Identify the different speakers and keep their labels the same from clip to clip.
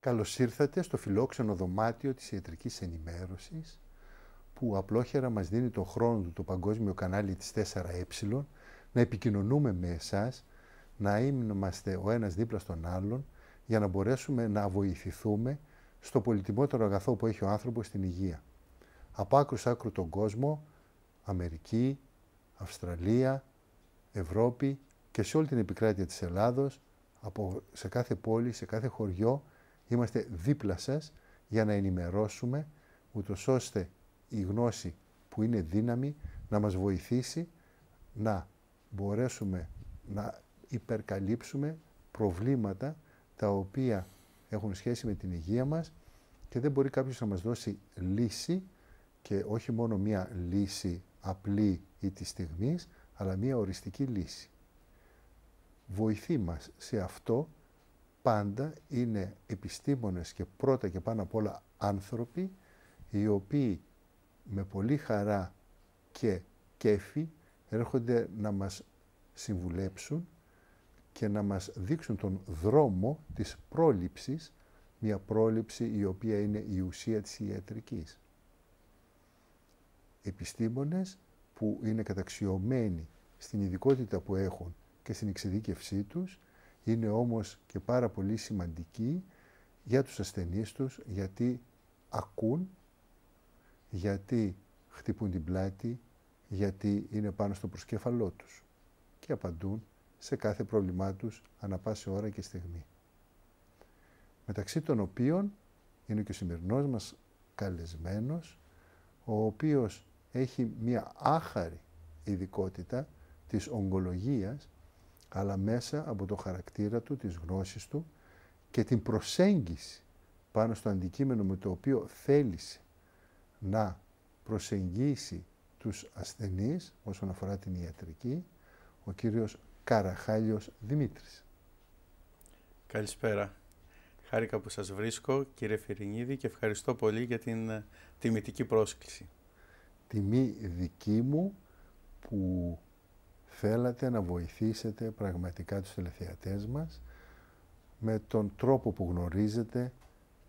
Speaker 1: Καλώς ήρθατε στο φιλόξενο δωμάτιο της ιατρικής ενημέρωσης που απλόχερα μας δίνει τον χρόνο του το παγκόσμιο κανάλι της 4Ε να επικοινωνούμε με εσάς, να είμαστε ο ένας δίπλα στον άλλον για να μπορέσουμε να βοηθηθούμε στο πολυτιμότερο αγαθό που έχει ο άνθρωπος στην υγεία. Από άκρου άκρου τον κόσμο, Αμερική, Αυστραλία, Ευρώπη και σε όλη την επικράτεια της Ελλάδος, από, σε κάθε πόλη, σε κάθε χωριό, Είμαστε δίπλα σας για να ενημερώσουμε, ούτως ώστε η γνώση που είναι δύναμη να μας βοηθήσει να μπορέσουμε να υπερκαλύψουμε προβλήματα τα οποία έχουν σχέση με την υγεία μας και δεν μπορεί κάποιος να μας δώσει λύση και όχι μόνο μία λύση απλή ή της στιγμής, αλλά μία οριστική λύση. Βοηθεί μας σε αυτό πάντα είναι επιστήμονες και πρώτα και πάνω απ' όλα άνθρωποι οι οποίοι με πολύ χαρά και κέφι έρχονται να μας συμβουλέψουν και να μας δείξουν τον δρόμο της πρόληψης, μια πρόληψη η οποία είναι η ουσία της ιατρικής. Επιστήμονες που είναι καταξιωμένοι στην ειδικότητα που έχουν και στην εξειδίκευσή τους είναι όμως και πάρα πολύ σημαντική για τους ασθενείς τους γιατί ακούν, γιατί χτυπούν την πλάτη, γιατί είναι πάνω στο προσκέφαλό τους και απαντούν σε κάθε πρόβλημά τους ανα πάση ώρα και στιγμή. Μεταξύ των οποίων είναι και ο σημερινός μας καλεσμένος, ο οποίος έχει μία άχαρη ειδικότητα της ογκολογίας αλλά μέσα από το χαρακτήρα του, τις γνώσεις του και την προσέγγιση πάνω στο αντικείμενο με το οποίο θέλησε να προσεγγίσει τους ασθενείς όσον αφορά την ιατρική, ο κύριος Καραχάλιος Δημήτρης.
Speaker 2: Καλησπέρα. Χάρηκα που σας βρίσκω κύριε Φιρινίδη και ευχαριστώ πολύ για την ε, τιμητική πρόσκληση.
Speaker 1: Τιμή δική μου που θέλατε να βοηθήσετε πραγματικά τους τηλεθεατές μας με τον τρόπο που γνωρίζετε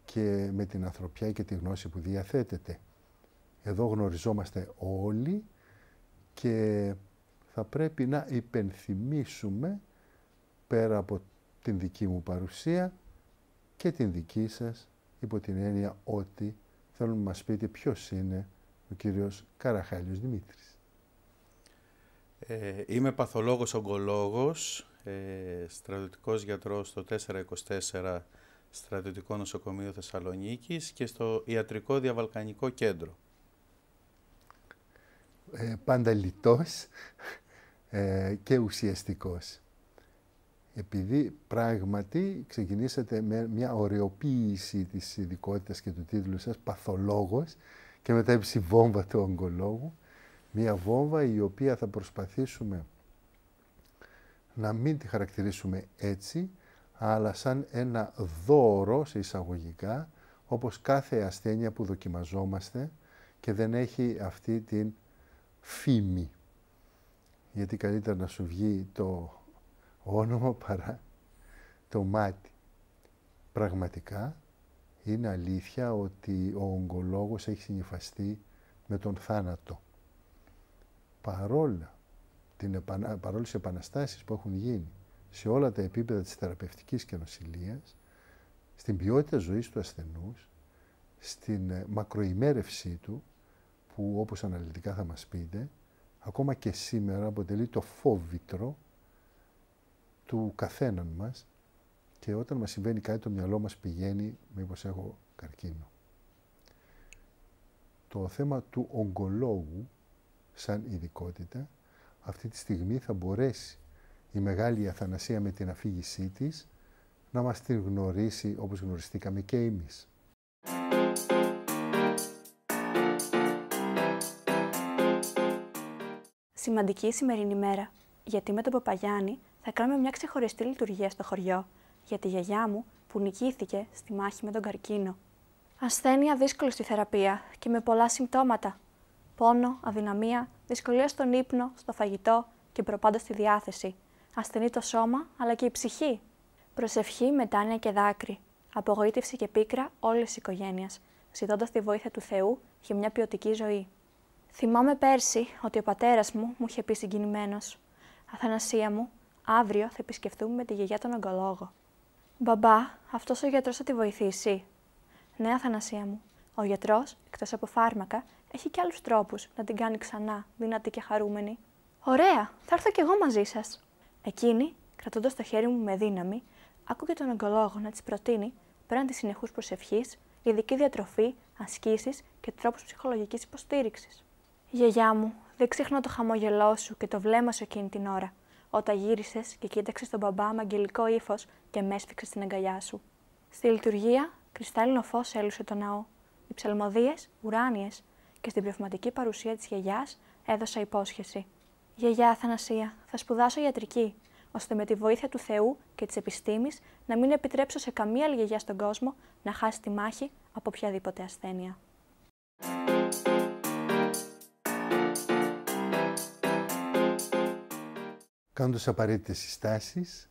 Speaker 1: και με την ανθρωπιά και τη γνώση που διαθέτετε. Εδώ γνωριζόμαστε όλοι και θα πρέπει να υπενθυμίσουμε πέρα από την δική μου παρουσία και την δική σας υπό την έννοια ότι θέλουν να μας πείτε ποιος είναι ο κύριος Καραχάλιος Δημήτρης.
Speaker 2: Ε, είμαι παθολόγος ογκολόγος, ε, στρατιωτικός γιατρός στο 424 Στρατιωτικό Νοσοκομείο Θεσσαλονίκης και στο Ιατρικό Διαβαλκανικό Κέντρο.
Speaker 1: Ε, πάντα λιτός ε, και ουσιαστικός. Επειδή πράγματι ξεκινήσατε με μια οριοποίηση της ειδικότητας και του τίτλου σας, παθολόγος, και μετά έψη βόμβα του ογκολόγου, Μία βόμβα η οποία θα προσπαθήσουμε να μην τη χαρακτηρίσουμε έτσι, αλλά σαν ένα δώρο σε εισαγωγικά, όπως κάθε ασθένεια που δοκιμαζόμαστε και δεν έχει αυτή την φήμη. Γιατί καλύτερα να σου βγει το όνομα παρά το μάτι. Πραγματικά είναι αλήθεια ότι ο ογκολόγος έχει συνηφαστεί με τον θάνατο παρόλα την επανα... επαναστάσεις που έχουν γίνει σε όλα τα επίπεδα της θεραπευτικής και νοσηλείας, στην ποιότητα ζωής του ασθενούς, στην ε, μακροημέρευσή του, που όπως αναλυτικά θα μας πείτε, ακόμα και σήμερα αποτελεί το φόβητρο του καθέναν μας και όταν μας συμβαίνει κάτι το μυαλό μας πηγαίνει μήπως έχω καρκίνο. Το θέμα του ογκολόγου σαν ειδικότητα, αυτή τη στιγμή θα μπορέσει η μεγάλη Αθανασία με την αφήγησή της να μας την γνωρίσει όπως γνωριστήκαμε και εμείς.
Speaker 3: Σημαντική η σημερινή μέρα, γιατί με τον Παπαγιάννη θα κάνουμε μια ξεχωριστή λειτουργία στο χωριό για τη γιαγιά μου που νικήθηκε στη μάχη με τον καρκίνο. Ασθένεια δύσκολη στη θεραπεία και με πολλά συμπτώματα πόνο, αδυναμία, δυσκολία στον ύπνο, στο φαγητό και προπάντα στη διάθεση. Ασθενεί το σώμα αλλά και η ψυχή. Προσευχή, μετάνοια και δάκρυ. Απογοήτευση και πίκρα όλης της οικογένειας, ζητώντας τη βοήθεια του Θεού για μια ποιοτική ζωή. Θυμάμαι πέρσι ότι ο πατέρας μου μου είχε πει συγκινημένος: Αθανασία μου, αύριο θα επισκεφθούμε με τη γιαγιά τον ογκολόγο. Μπαμπά, αυτός ο γιατρός θα τη βοηθήσει. Ναι, Αθανασία μου, ο γιατρός, εκτός από φάρμακα, έχει και άλλους τρόπους να την κάνει ξανά δυνατή και χαρούμενη. Ωραία, θα έρθω κι εγώ μαζί σας. Εκείνη, κρατώντας το χέρι μου με δύναμη, άκουγε τον ογκολόγο να της προτείνει πέραν της συνεχούς προσευχής, ειδική διατροφή, ασκήσεις και τρόπους ψυχολογικής υποστήριξης. Γιαγιά μου, δεν ξεχνώ το χαμόγελό σου και το βλέμμα σου εκείνη την ώρα, όταν γύρισες και κοίταξες τον μπαμπά με αγγελικό ύφος και με στην αγκαλιά σου. Στη λειτουργία, κρυστάλλινο φως έλουσε το ναό. Οι ψαλμοδίες, ουράνιες, και στην πνευματική παρουσία της γιαγιάς έδωσα υπόσχεση. Γιαγιά Αθανασία, θα σπουδάσω ιατρική, ώστε με τη βοήθεια του Θεού και της επιστήμης να μην επιτρέψω σε καμία άλλη γιαγιά στον κόσμο να χάσει τη μάχη από οποιαδήποτε ασθένεια.
Speaker 1: Κάνοντας απαραίτητες συστάσεις,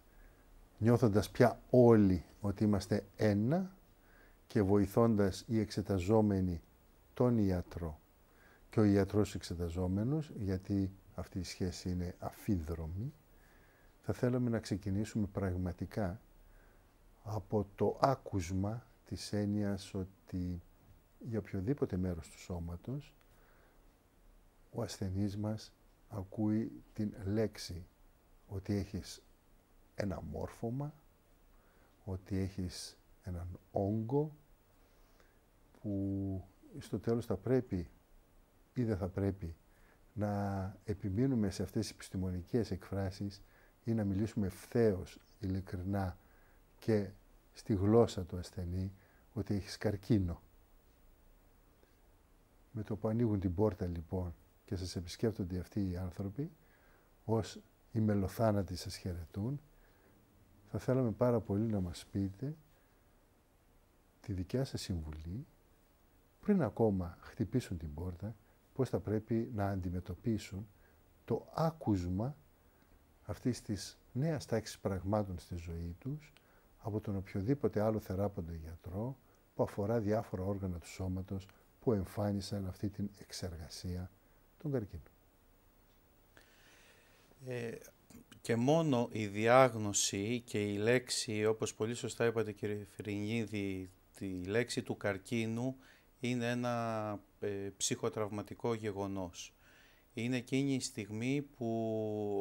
Speaker 1: νιώθοντας πια όλοι ότι είμαστε ένα και βοηθώντας οι εξεταζόμενοι τον ιατρό. Και ο ιατρός εξεταζόμενος, γιατί αυτή η σχέση είναι αφίδρομη, θα θέλαμε να ξεκινήσουμε πραγματικά από το άκουσμα της έννοιας ότι για οποιοδήποτε μέρος του σώματος ο ασθενής μας ακούει την λέξη ότι έχεις ένα μόρφωμα, ότι έχεις έναν όγκο που στο τέλος θα πρέπει ή δεν θα πρέπει να επιμείνουμε σε αυτές τις επιστημονικές εκφράσεις ή να μιλήσουμε ευθέως, ειλικρινά και στη γλώσσα του ασθενή ότι έχεις καρκίνο. Με το που ανοίγουν την πόρτα λοιπόν και σας επισκέπτονται αυτοί οι άνθρωποι, ως οι μελοθάνατοι σας χαιρετούν, θα θέλαμε πάρα πολύ να μας πείτε τη δικιά σας συμβουλή πριν ακόμα χτυπήσουν την πόρτα, πώς θα πρέπει να αντιμετωπίσουν το άκουσμα αυτής της νέας τάξης πραγμάτων στη ζωή τους από τον οποιοδήποτε άλλο θεράποντο γιατρό που αφορά διάφορα όργανα του σώματος που εμφάνισαν αυτή την εξεργασία των καρκίνων.
Speaker 2: Ε, και μόνο η διάγνωση και η λέξη, όπως πολύ σωστά είπατε κύριε Φιρινίδη, τη λέξη του καρκίνου είναι ένα ε, ψυχοτραυματικό γεγονός. Είναι εκείνη η στιγμή που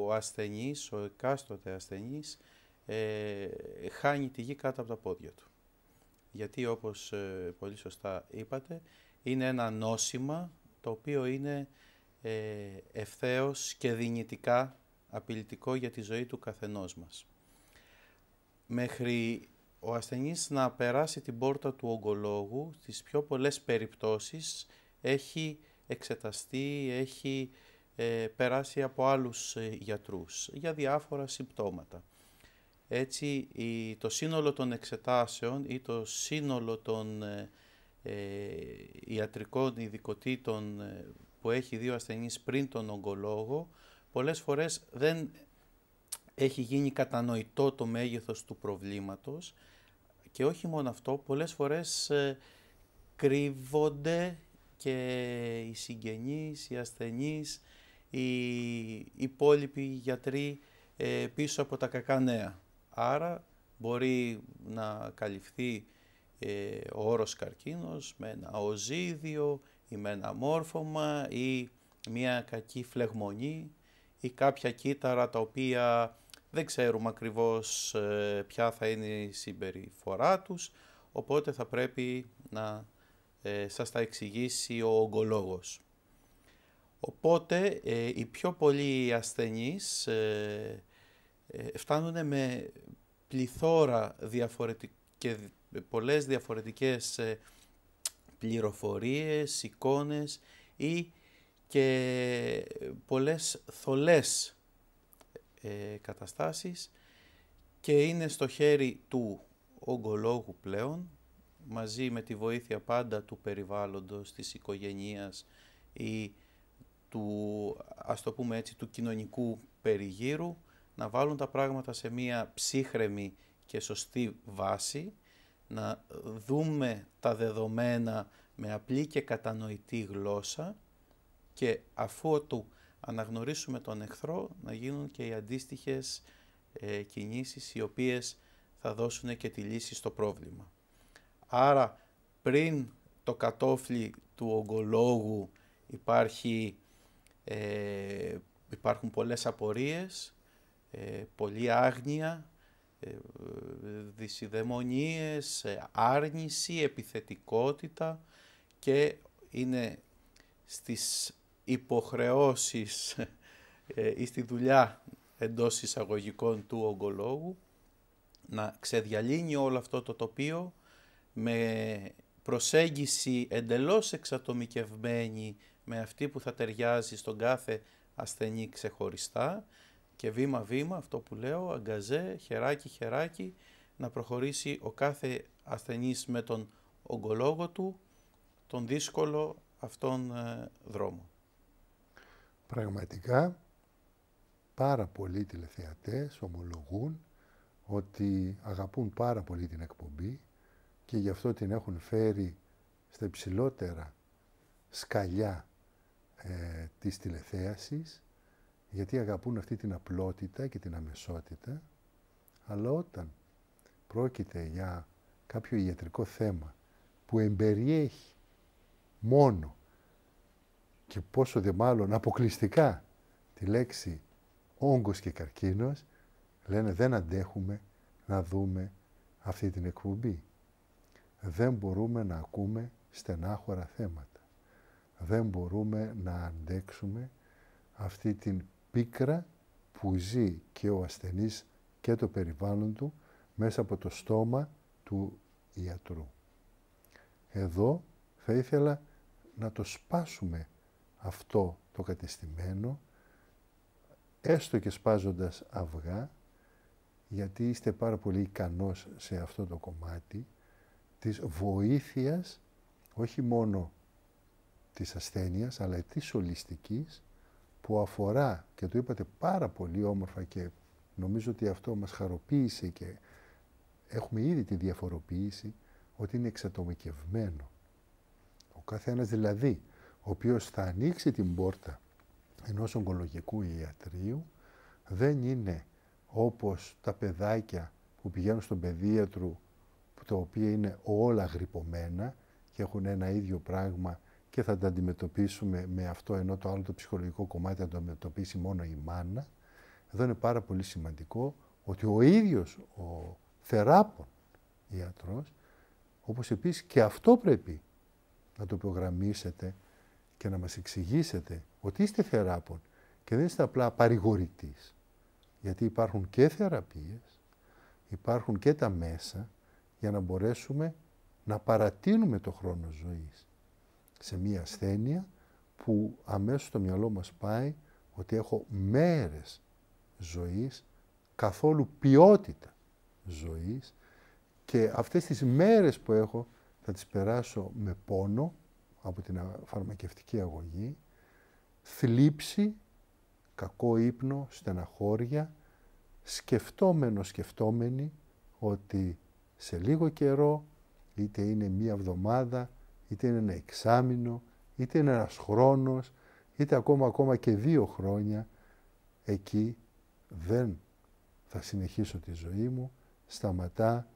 Speaker 2: ο ασθενής, ο εκάστοτε ασθενής, ε, χάνει τη γη κάτω από τα πόδια του. Γιατί όπως ε, πολύ σωστά είπατε, είναι ένα νόσημα το οποίο είναι ε, ευθέως και δυνητικά απειλητικό για τη ζωή του καθενός μας. Μέχρι ο ασθενής να περάσει την πόρτα του ογκολόγου στις πιο πολλές περιπτώσεις έχει εξεταστεί, έχει ε, περάσει από άλλους ε, γιατρούς για διάφορα συμπτώματα. Έτσι, η, το σύνολο των εξετάσεων ή το σύνολο των ε, ε ιατρικών ειδικοτήτων που έχει δύο ασθενείς πριν τον ογκολόγο, πολλές φορές δεν έχει γίνει κατανοητό το μέγεθος του προβλήματος και όχι μόνο αυτό, πολλές φορές ε, κρύβονται και οι συγγενείς, οι ασθενείς, οι υπόλοιποι γιατροί ε, πίσω από τα κακά νέα. Άρα μπορεί να καλυφθεί ε, ο όρος καρκίνος με ένα οζίδιο ή με ένα μόρφωμα ή μια κακή φλεγμονή ή κάποια κύτταρα τα οποία δεν ξέρουμε ακριβώς ε, ποια θα είναι η συμπεριφορά τους, οπότε θα πρέπει να ε, σας τα εξηγήσει ο ογκολόγος. Οπότε ε, οι πιο πολλοί ασθενείς φτάνουν με πληθώρα και πολλές διαφορετικές πληροφορίες, εικόνες ή και πολλές θολές ε, καταστάσεις και είναι στο χέρι του ογκολόγου πλέον, μαζί με τη βοήθεια πάντα του περιβάλλοντος, της οικογενείας ή του, ας το πούμε έτσι, του κοινωνικού περιγύρου, να βάλουν τα πράγματα σε μία ψύχρεμη και σωστή βάση, να δούμε τα δεδομένα με απλή και κατανοητή γλώσσα και αφού του αναγνωρίσουμε τον εχθρό, να γίνουν και οι αντίστοιχες ε, κινήσεις οι οποίες θα δώσουν και τη λύση στο πρόβλημα. Άρα πριν το κατόφλι του ογκολόγου υπάρχει, ε, υπάρχουν πολλές απορίες, ε, πολλή άγνοια, ε, δυσιδαιμονίες, ε, άρνηση, επιθετικότητα και είναι στις υποχρεώσεις ε, στη δουλειά εντός εισαγωγικών του ογκολόγου, να ξεδιαλύνει όλο αυτό το τοπίο με προσέγγιση εντελώς εξατομικευμένη με αυτή που θα ταιριάζει στον κάθε ασθενή ξεχωριστά και βήμα-βήμα αυτό που λέω, αγκαζέ, χεράκι-χεράκι, να προχωρήσει ο κάθε ασθενής με τον ογκολόγο του τον δύσκολο αυτόν ε, δρόμο.
Speaker 1: Πραγματικά πάρα πολλοί τηλεθεατές ομολογούν ότι αγαπούν πάρα πολύ την εκπομπή και γι' αυτό την έχουν φέρει στα υψηλότερα σκαλιά ε, της τηλεθέασης γιατί αγαπούν αυτή την απλότητα και την αμεσότητα αλλά όταν πρόκειται για κάποιο ιατρικό θέμα που εμπεριέχει μόνο και πόσο δε μάλλον αποκλειστικά τη λέξη όγκος και καρκίνος, λένε δεν αντέχουμε να δούμε αυτή την εκπομπή. Δεν μπορούμε να ακούμε στενάχωρα θέματα. Δεν μπορούμε να αντέξουμε αυτή την πίκρα που ζει και ο ασθενής και το περιβάλλον του μέσα από το στόμα του ιατρού. Εδώ θα ήθελα να το σπάσουμε αυτό το κατεστημένο, έστω και σπάζοντας αυγά, γιατί είστε πάρα πολύ ικανός σε αυτό το κομμάτι της βοήθειας, όχι μόνο της ασθένειας, αλλά της ολιστικής, που αφορά, και το είπατε πάρα πολύ όμορφα και νομίζω ότι αυτό μας χαροποίησε και έχουμε ήδη τη διαφοροποίηση, ότι είναι εξατομικευμένο. Ο κάθε δηλαδή ο οποίος θα ανοίξει την πόρτα ενός ογκολογικού ιατρίου, δεν είναι όπως τα παιδάκια που πηγαίνουν στον παιδίατρο, τα οποία είναι όλα γρυπωμένα και έχουν ένα ίδιο πράγμα και θα τα αντιμετωπίσουμε με αυτό, ενώ το άλλο το ψυχολογικό κομμάτι θα το αντιμετωπίσει μόνο η μάνα. Εδώ είναι πάρα πολύ σημαντικό ότι ο ίδιος ο θεράπων ιατρός, όπως επίσης και αυτό πρέπει να το προγραμμίσετε και να μας εξηγήσετε ότι είστε θεράπων και δεν είστε απλά παρηγορητής. Γιατί υπάρχουν και θεραπείες, υπάρχουν και τα μέσα για να μπορέσουμε να παρατείνουμε το χρόνο ζωής σε μία ασθένεια που αμέσως το μυαλό μας πάει ότι έχω μέρες ζωής, καθόλου ποιότητα ζωής και αυτές τις μέρες που έχω θα τις περάσω με πόνο, από την φαρμακευτική αγωγή, θλίψη, κακό ύπνο, στεναχώρια, σκεφτόμενο σκεφτόμενοι ότι σε λίγο καιρό, είτε είναι μία εβδομάδα, είτε είναι ένα ένα είτε είναι ένας χρόνος, είτε ακόμα, ακόμα και δύο χρόνια, εκεί δεν θα συνεχίσω τη ζωή μου, σταματά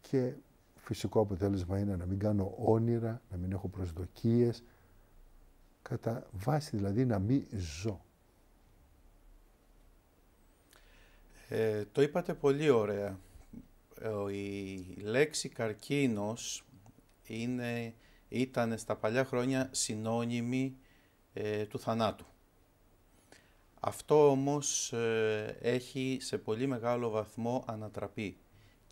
Speaker 1: και Φυσικό αποτέλεσμα είναι να μην κάνω όνειρα, να μην έχω προσδοκίες, κατά βάση δηλαδή να μην ζω.
Speaker 2: Ε, το είπατε πολύ ωραία. Ε, η λέξη καρκίνος είναι, ήταν στα παλιά χρόνια συνώνυμη ε, του θανάτου. Αυτό όμως ε, έχει σε πολύ μεγάλο βαθμό ανατραπεί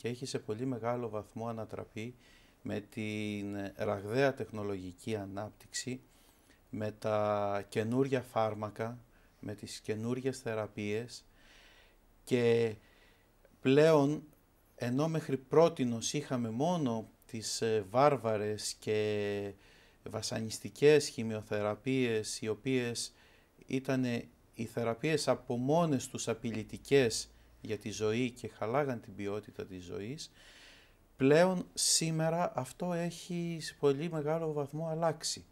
Speaker 2: και έχει σε πολύ μεγάλο βαθμό ανατραπεί με την ραγδαία τεχνολογική ανάπτυξη, με τα καινούργια φάρμακα, με τις καινούργιες θεραπείες και πλέον ενώ μέχρι πρότινος είχαμε μόνο τις ε, βάρβαρες και βασανιστικές χημειοθεραπείες οι οποίες ήταν οι θεραπείες από μόνες τους απειλητικές για τη ζωή και χαλάγαν την ποιότητα της ζωής, πλέον σήμερα αυτό έχει σε πολύ μεγάλο βαθμό αλλάξει.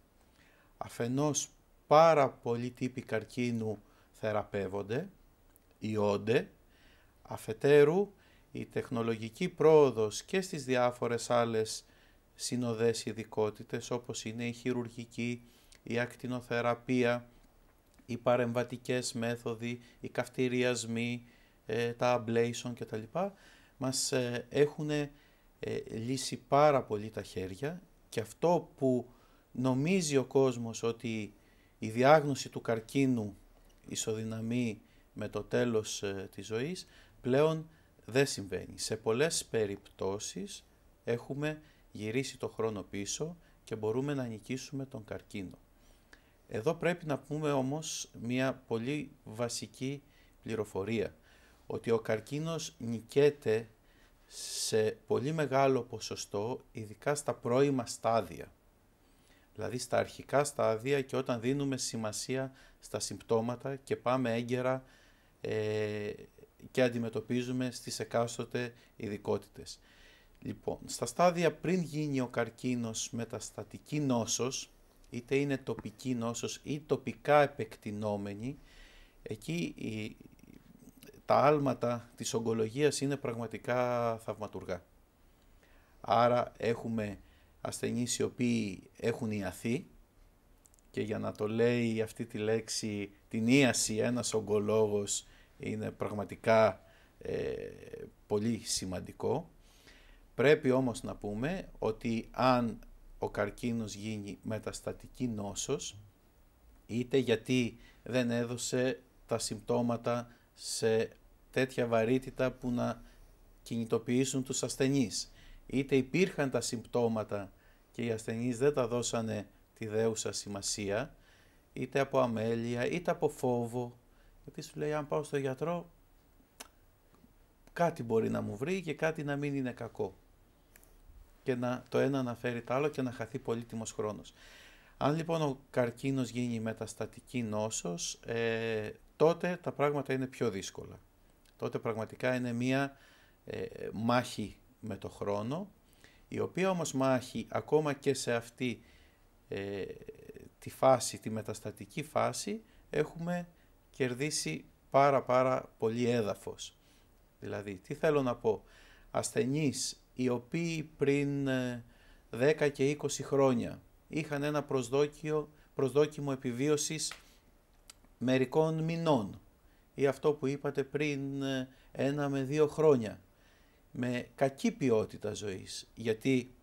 Speaker 2: Αφενός πάρα πολλοί τύποι καρκίνου θεραπεύονται, ιόνται, αφετέρου η τεχνολογική πρόοδος και στις διάφορες άλλες συνοδές ειδικότητες, όπως είναι η χειρουργική, η ακτινοθεραπεία, οι παρεμβατικές μέθοδοι, οι καυτηριασμοί, ε, τα ablation λοιπά, Μας ε, έχουν ε, λύσει πάρα πολύ τα χέρια και αυτό που νομίζει ο κόσμος ότι η διάγνωση του καρκίνου ισοδυναμεί με το τέλος της ζωής πλέον δεν συμβαίνει. Σε πολλές περιπτώσεις έχουμε γυρίσει το χρόνο πίσω και μπορούμε να νικήσουμε τον καρκίνο. Εδώ πρέπει να πούμε όμως μια πολύ βασική πληροφορία ότι ο καρκίνος νικέται σε πολύ μεγάλο ποσοστό, ειδικά στα πρώιμα στάδια. Δηλαδή στα αρχικά στάδια και όταν δίνουμε σημασία στα συμπτώματα και πάμε έγκαιρα ε, και αντιμετωπίζουμε στις εκάστοτε ειδικότητες. Λοιπόν, στα στάδια πριν γίνει ο καρκίνος μεταστατική νόσος, είτε είναι τοπική νόσος ή τοπικά επεκτηνόμενη, εκεί η τοπικα επεκτηνομενη εκει τα άλματα της ογκολογίας είναι πραγματικά θαυματουργά. Άρα έχουμε ασθενείς οι οποίοι έχουν ιαθεί και για να το λέει αυτή τη λέξη την ίαση ένας ογκολόγος είναι πραγματικά ε, πολύ σημαντικό. Πρέπει όμως να πούμε ότι αν ο καρκίνος γίνει μεταστατική νόσος είτε γιατί δεν έδωσε τα συμπτώματα σε τέτοια βαρύτητα που να κινητοποιήσουν τους ασθενείς. Είτε υπήρχαν τα συμπτώματα και οι ασθενείς δεν τα δώσανε τη δέουσα σημασία, είτε από αμέλεια, είτε από φόβο. Γιατί σου λέει, αν πάω στο γιατρό, κάτι μπορεί να μου βρει και κάτι να μην είναι κακό. Και να, το ένα να φέρει το άλλο και να χαθεί πολύτιμος χρόνος. Αν λοιπόν ο καρκίνος γίνει μεταστατική νόσος, ε, τότε τα πράγματα είναι πιο δύσκολα. Τότε πραγματικά είναι μία ε, μάχη με το χρόνο, η οποία όμως μάχη ακόμα και σε αυτή ε, τη φάση, τη μεταστατική φάση, έχουμε κερδίσει πάρα πάρα πολύ έδαφος. Δηλαδή, τι θέλω να πω, ασθενείς οι οποίοι πριν 10 ε, και 20 χρόνια είχαν ένα προσδόκιο, προσδόκιμο επιβίωσης μερικών μηνών ή αυτό που είπατε πριν ε, ένα με δύο χρόνια με κακή ποιότητα ζωής γιατί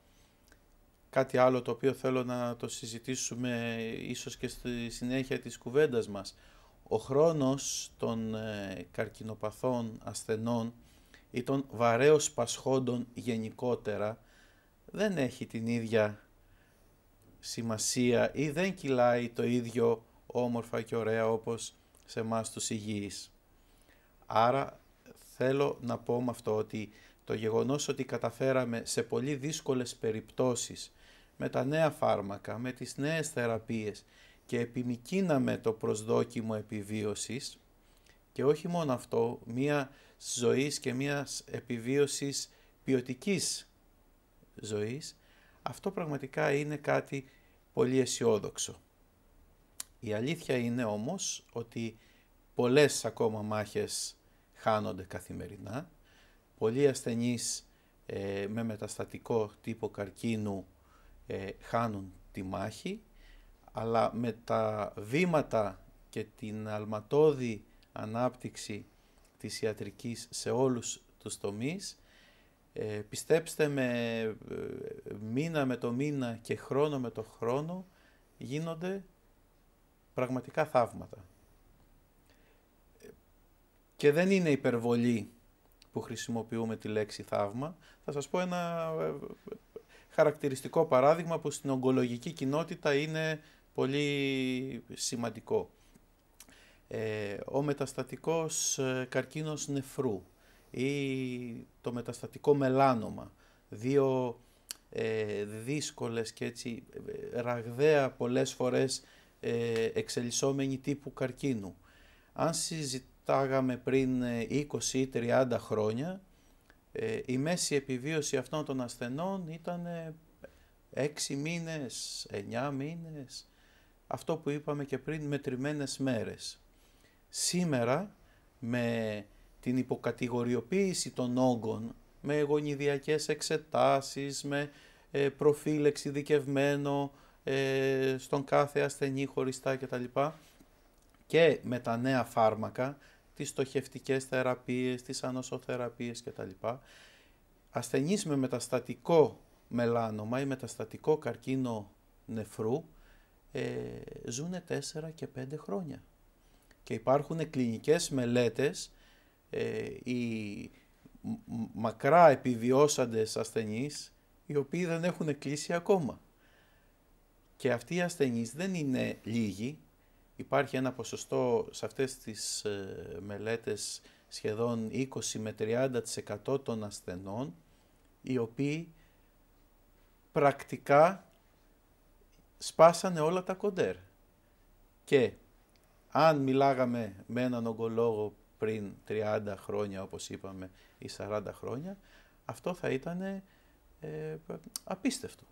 Speaker 2: κάτι άλλο το οποίο θέλω να το συζητήσουμε ίσως και στη συνέχεια της κουβέντας μας ο χρόνος των ε, καρκινοπαθών ασθενών ή των βαρέως πασχόντων γενικότερα δεν έχει την ίδια σημασία ή δεν κυλάει το ίδιο όμορφα και ωραία όπως σε εμάς τους υγιείς. Άρα θέλω να πω με αυτό ότι το γεγονός ότι καταφέραμε σε πολύ δύσκολες περιπτώσεις με τα νέα φάρμακα, με τις νέες θεραπείες και επιμικίναμε το προσδόκιμο επιβίωσης και όχι μόνο αυτό, μία ζωής και μίας επιβίωσης ποιοτικής ζωής, αυτό πραγματικά είναι κάτι πολύ αισιόδοξο. Η αλήθεια είναι όμως ότι πολλές ακόμα μάχες χάνονται καθημερινά, πολλοί ασθενείς ε, με μεταστατικό τύπο καρκίνου ε, χάνουν τη μάχη, αλλά με τα βήματα και την αλματώδη ανάπτυξη της ιατρικής σε όλους τους τομείς, ε, πιστέψτε με μήνα με το μήνα και χρόνο με το χρόνο γίνονται πραγματικά θαύματα. Και δεν είναι υπερβολή που χρησιμοποιούμε τη λέξη θαύμα. Θα σας πω ένα ε, χαρακτηριστικό παράδειγμα που στην ογκολογική κοινότητα είναι πολύ σημαντικό. Ε, ο μεταστατικός ε, καρκίνος νεφρού ή το μεταστατικό μελάνωμα. δύο δύσκολες και έτσι ραγδαία πολλές φορές ε, εξελισσόμενη τύπου καρκίνου. Αν συζητάγαμε πριν 20 ε, ή 30 χρόνια, ε, η μέση επιβίωση αυτών των ασθενών ήταν 6 μήνες, 9 μήνες, αυτό που είπαμε και πριν μετρημένες μέρες. Σήμερα με την υποκατηγοριοποίηση των όγκων, με γονιδιακές εξετάσεις, με προφίλ εξειδικευμένο, ε, στον κάθε ασθενή χωριστά κτλ. Και με τα νέα φάρμακα, τις στοχευτικές θεραπείες, τις ανοσοθεραπείες κτλ. Ασθενείς με μεταστατικό μελάνομα ή μεταστατικό καρκίνο νεφρού ε, ζουν 4 και 5 χρόνια. Και υπάρχουν κλινικές μελέτες, ε, οι μακρά επιβιώσαντες ασθενείς, οι οποίοι δεν έχουν κλείσει ακόμα. Και αυτοί οι ασθενείς δεν είναι λίγοι. Υπάρχει ένα ποσοστό σε αυτές τις ε, μελέτες σχεδόν 20 με 30% των ασθενών οι οποίοι πρακτικά σπάσανε όλα τα κοντέρ. Και αν μιλάγαμε με έναν ογκολόγο πριν 30 χρόνια όπως είπαμε ή 40 χρόνια, αυτό θα ήταν ε, απίστευτο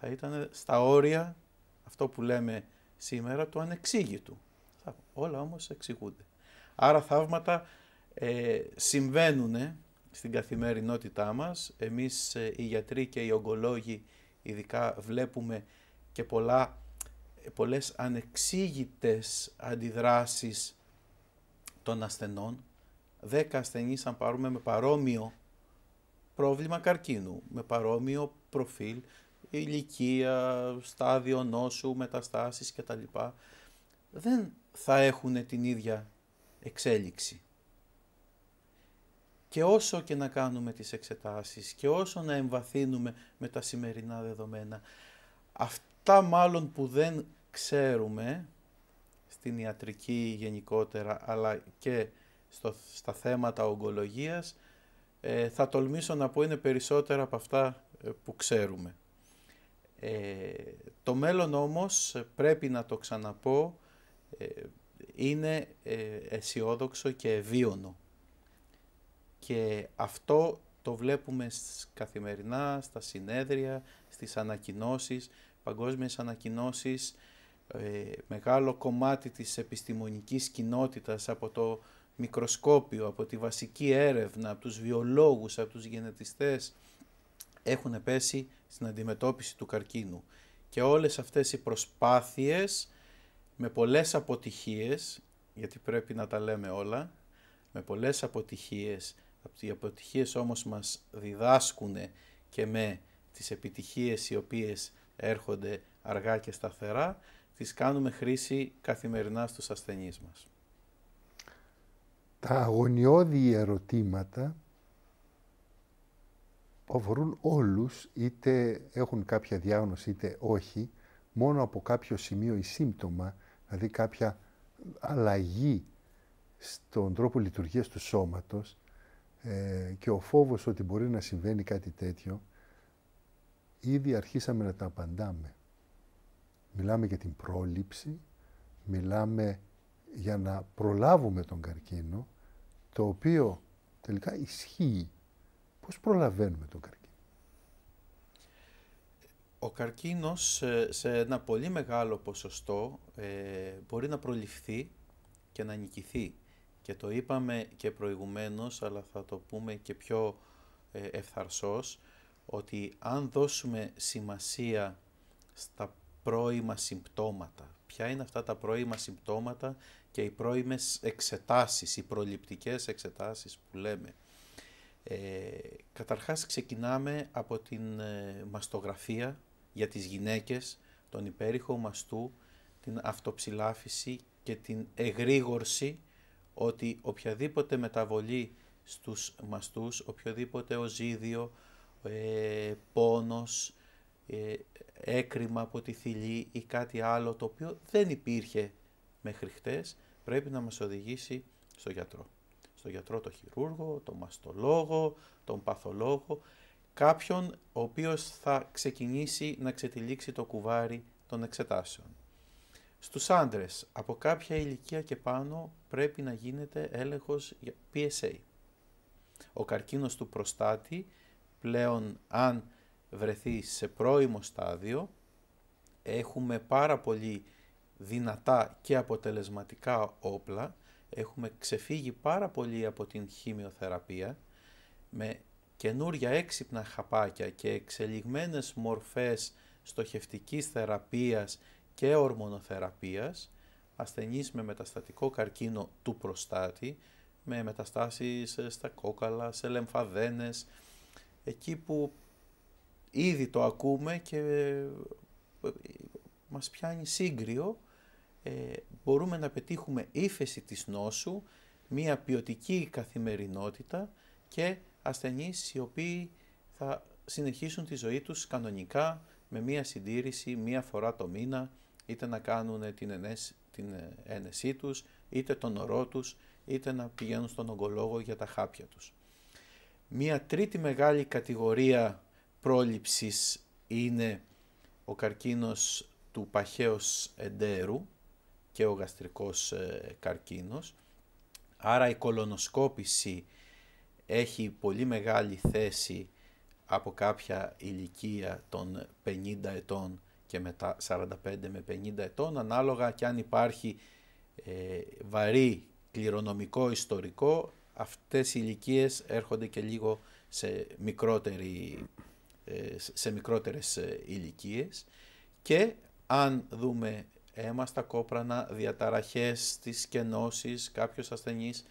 Speaker 2: θα ήταν στα όρια αυτό που λέμε σήμερα του ανεξήγητου. Όλα όμως εξηγούνται. Άρα θαύματα ε, συμβαίνουν στην καθημερινότητά μας. Εμείς ε, οι γιατροί και οι ογκολόγοι ειδικά βλέπουμε και πολλά, ε, πολλές ανεξήγητες αντιδράσεις των ασθενών. Δέκα ασθενείς αν πάρουμε με παρόμοιο πρόβλημα καρκίνου, με παρόμοιο προφίλ, ηλικία, στάδιο νόσου, μεταστάσεις κτλ. Δεν θα έχουν την ίδια εξέλιξη. Και όσο και να κάνουμε τις εξετάσεις και όσο να εμβαθύνουμε με τα σημερινά δεδομένα, αυτά μάλλον που δεν ξέρουμε στην ιατρική γενικότερα αλλά και στο, στα θέματα ογκολογίας, ε, θα τολμήσω να πω είναι περισσότερα από αυτά ε, που ξέρουμε. Ε, το μέλλον όμως, πρέπει να το ξαναπώ, ε, είναι ε, αισιόδοξο και ευίωνο. Και αυτό το βλέπουμε καθημερινά, στα συνέδρια, στις ανακοινώσεις, παγκόσμιες ανακοινώσεις, ε, μεγάλο κομμάτι της επιστημονικής κοινότητας από το μικροσκόπιο, από τη βασική έρευνα, από τους βιολόγους, από τους γενετιστές, έχουν πέσει στην αντιμετώπιση του καρκίνου. Και όλες αυτές οι προσπάθειες με πολλές αποτυχίες, γιατί πρέπει να τα λέμε όλα, με πολλές αποτυχίες, οι αποτυχίες όμως μας διδάσκουν και με τις επιτυχίες οι οποίες έρχονται αργά και σταθερά, τις κάνουμε χρήση καθημερινά στους ασθενείς μας.
Speaker 1: Τα αγωνιώδη ερωτήματα αφορούν όλους, είτε έχουν κάποια διάγνωση είτε όχι, μόνο από κάποιο σημείο ή σύμπτωμα, δηλαδή κάποια αλλαγή στον τρόπο λειτουργίας του σώματος ε, και ο φόβος ότι μπορεί να συμβαίνει κάτι τέτοιο, ήδη αρχίσαμε να τα απαντάμε. Μιλάμε για την πρόληψη, μιλάμε για να προλάβουμε τον καρκίνο, το οποίο τελικά ισχύει Πώς προλαβαίνουμε τον καρκίνο.
Speaker 2: Ο καρκίνος σε ένα πολύ μεγάλο ποσοστό ε, μπορεί να προληφθεί και να νικηθεί. Και το είπαμε και προηγουμένως, αλλά θα το πούμε και πιο ε, ότι αν δώσουμε σημασία στα πρώιμα συμπτώματα, ποια είναι αυτά τα πρώιμα συμπτώματα και οι πρώιμες εξετάσεις, οι προληπτικές εξετάσεις που λέμε, ε, καταρχάς ξεκινάμε από την ε, μαστογραφία για τις γυναίκες, τον υπέρηχο μαστού, την αυτοψηλάφιση και την εγρήγορση ότι οποιαδήποτε μεταβολή στους μαστούς, οποιοδήποτε οζίδιο, ε, πόνος, ε, έκρημα από τη θηλή ή κάτι άλλο το οποίο δεν υπήρχε μέχρι χτες, πρέπει να μας οδηγήσει στο γιατρό στο γιατρό, το χειρούργο, τον μαστολόγο, τον παθολόγο, κάποιον ο οποίος θα ξεκινήσει να ξετυλίξει το κουβάρι των εξετάσεων. Στους άντρες, από κάποια ηλικία και πάνω πρέπει να γίνεται έλεγχος για PSA. Ο καρκίνος του προστάτη, πλέον αν βρεθεί σε πρώιμο στάδιο, έχουμε πάρα πολύ δυνατά και αποτελεσματικά όπλα έχουμε ξεφύγει πάρα πολύ από την χημειοθεραπεία με καινούρια έξυπνα χαπάκια και εξελιγμένες μορφές στοχευτικής θεραπείας και ορμονοθεραπείας, ασθενείς με μεταστατικό καρκίνο του προστάτη, με μεταστάσεις στα κόκαλα, σε λεμφαδένες, εκεί που ήδη το ακούμε και ε, μας πιάνει σύγκριο ε, μπορούμε να πετύχουμε ύφεση της νόσου, μία ποιοτική καθημερινότητα και ασθενείς οι οποίοι θα συνεχίσουν τη ζωή τους κανονικά με μία συντήρηση μία φορά το μήνα, είτε να κάνουν την, ενές, την ε, ένεσή τους, είτε τον ορό τους, είτε να πηγαίνουν στον ογκολόγο για τα χάπια τους. Μία τρίτη μεγάλη κατηγορία πρόληψης είναι ο καρκίνος του παχαίως εντέρου, και ο γαστρικός ε, καρκίνος. Άρα η κολονοσκόπηση έχει πολύ μεγάλη θέση από κάποια ηλικία των 50 ετών και μετά 45 με 50 ετών, ανάλογα και αν υπάρχει ε, βαρύ κληρονομικό ιστορικό, αυτές οι ηλικίες έρχονται και λίγο σε, μικρότερη, ε, σε μικρότερες ε, ηλικίες. και αν δούμε αίμα στα κόπρανα, διαταραχές της κενώσης κάποιος ασθενής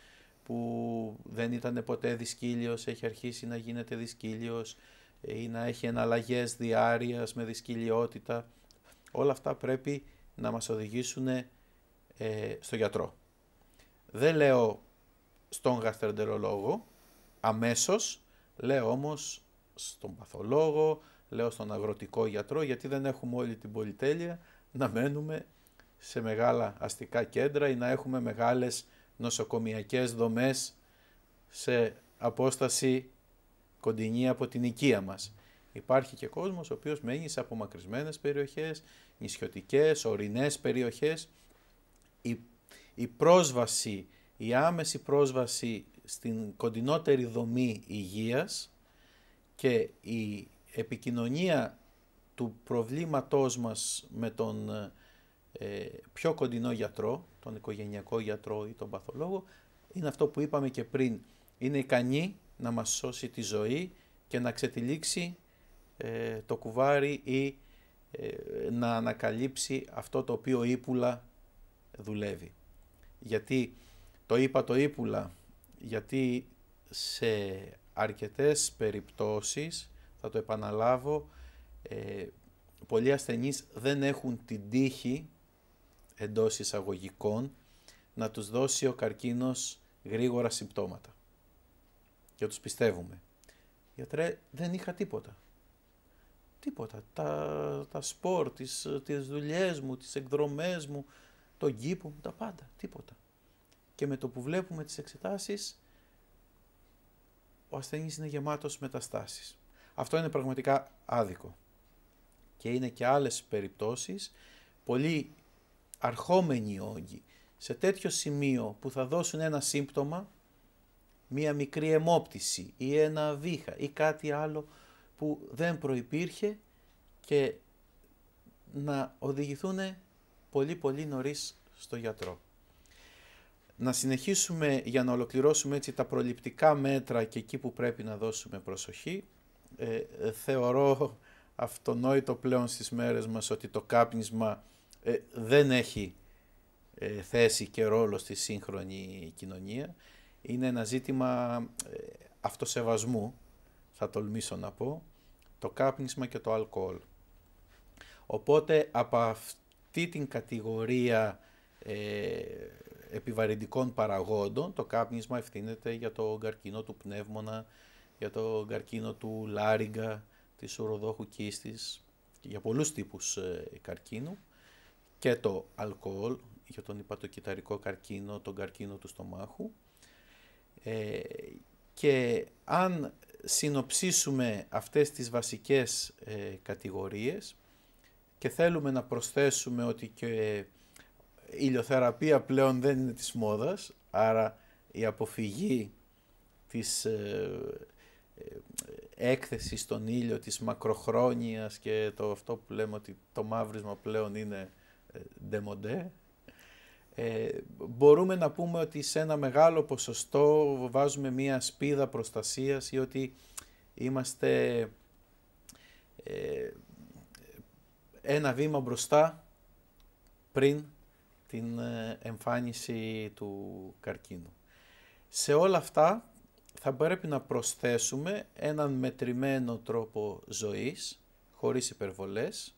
Speaker 2: που δεν ήταν ποτέ δυσκύλιος, έχει αρχίσει να γίνεται δυσκύλιος ή να έχει εναλλαγές διάρειας με δυσκυλιότητα. Όλα αυτά πρέπει να μας οδηγήσουν ε, στο γιατρό. Δεν λέω στον γαστρεντερολόγο αμέσως, λέω όμως στον παθολόγο, λέω στον αγροτικό γιατρό, γιατί δεν έχουμε όλη την πολυτέλεια να μένουμε σε μεγάλα αστικά κέντρα ή να έχουμε μεγάλες νοσοκομιακές δομές σε απόσταση κοντινή από την οικία μας. Υπάρχει και κόσμος ο οποίος μένει σε απομακρυσμένες περιοχές, νησιωτικές, ορεινές περιοχές. Η, η πρόσβαση, η άμεση πρόσβαση στην κοντινότερη δομή υγείας και η επικοινωνία του προβλήματός μας με τον ε, πιο κοντινό γιατρό, τον οικογενειακό γιατρό ή τον παθολόγο, είναι αυτό που είπαμε και πριν. Είναι ικανή να μας σώσει τη ζωή και να ξετυλίξει ε, το κουβάρι ή ε, να ανακαλύψει αυτό το οποίο ύπουλα δουλεύει. Γιατί το είπα το ύπουλα, γιατί σε αρκετές περιπτώσεις, θα το επαναλάβω, ε, πολλοί ασθενείς δεν έχουν την τύχη εντός εισαγωγικών να τους δώσει ο καρκίνος γρήγορα συμπτώματα. Και τους πιστεύουμε. Γιατρέ, δεν είχα τίποτα. Τίποτα. Τα, τα σπορ, τις, τις δουλειές μου, τις εκδρομές μου, τον κήπο μου, τα πάντα. Τίποτα. Και με το που βλέπουμε τις εξετάσεις, ο ασθενής είναι γεμάτος μεταστάσεις. Αυτό είναι πραγματικά άδικο και είναι και άλλες περιπτώσεις, πολύ αρχόμενοι όγκοι, σε τέτοιο σημείο που θα δώσουν ένα σύμπτωμα, μία μικρή αιμόπτυση ή ένα βήχα ή κάτι άλλο που δεν προϋπήρχε και να οδηγηθούν πολύ πολύ νωρίς στο γιατρό. Να συνεχίσουμε για να ολοκληρώσουμε έτσι τα προληπτικά μέτρα και εκεί που πρέπει να δώσουμε προσοχή. Ε, θεωρώ αυτονόητο πλέον στις μέρες μας ότι το κάπνισμα ε, δεν έχει ε, θέση και ρόλο στη σύγχρονη κοινωνία. Είναι ένα ζήτημα ε, αυτοσεβασμού, θα τολμήσω να πω, το κάπνισμα και το αλκοόλ. Οπότε από αυτή την κατηγορία επιβαρυντικών παραγόντων το κάπνισμα ευθύνεται για το καρκίνο του πνεύμονα, για το καρκίνο του λάριγκα, της οροδόχου κίστης για πολλούς τύπους ε, καρκίνου και το αλκοόλ για τον υπατοκυταρικό καρκίνο, τον καρκίνο του στομάχου. Ε, και αν συνοψίσουμε αυτές τις βασικές ε, κατηγορίες και θέλουμε να προσθέσουμε ότι και η ηλιοθεραπεία πλέον δεν είναι της μόδας, άρα η αποφυγή της έκθεση στον ήλιο της μακροχρόνιας και το αυτό που λέμε ότι το μαύρισμα πλέον είναι ε, ντεμοντέ, ε, μπορούμε να πούμε ότι σε ένα μεγάλο ποσοστό βάζουμε μία σπίδα προστασίας ή ότι είμαστε ε, ένα βήμα μπροστά πριν την ε, εμφάνιση του καρκίνου. Σε όλα αυτά θα πρέπει να προσθέσουμε έναν μετρημένο τρόπο ζωής, χωρίς υπερβολές.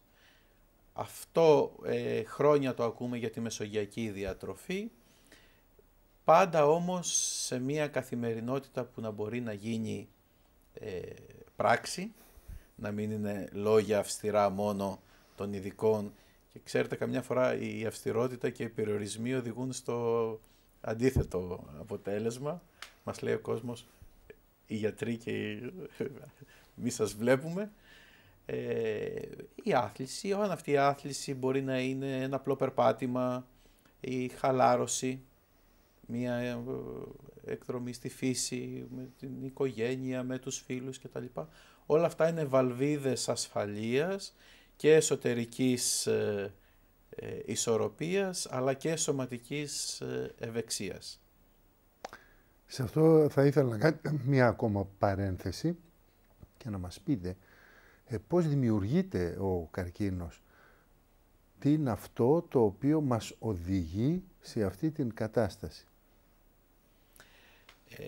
Speaker 2: Αυτό ε, χρόνια το ακούμε για τη μεσογειακή διατροφή, πάντα όμως σε μια καθημερινότητα που να μπορεί να γίνει ε, πράξη, να μην είναι λόγια αυστηρά μόνο των ειδικών. Και ξέρετε, καμιά φορά η αυστηρότητα και οι περιορισμοί οδηγούν στο αντίθετο αποτέλεσμα. Μας λέει ο κόσμος, οι γιατροί και μη σας βλέπουμε. Ε, η άθληση, όταν αυτή η άθληση μπορεί να είναι ένα απλό περπάτημα, η χαλάρωση, μια ε, εκδρομή στη φύση, με την οικογένεια, με τους φίλους κτλ. Όλα αυτά είναι βαλβίδες ασφαλείας και εσωτερικής ε, ε ισορροπίας αλλά και σωματικής ε, ευεξίας.
Speaker 1: Σε αυτό θα ήθελα να κάνω μία ακόμα παρένθεση και να μας πείτε ε, πώς δημιουργείται ο καρκίνος. Τι είναι αυτό το οποίο μας οδηγεί σε αυτή την κατάσταση.
Speaker 2: Ε,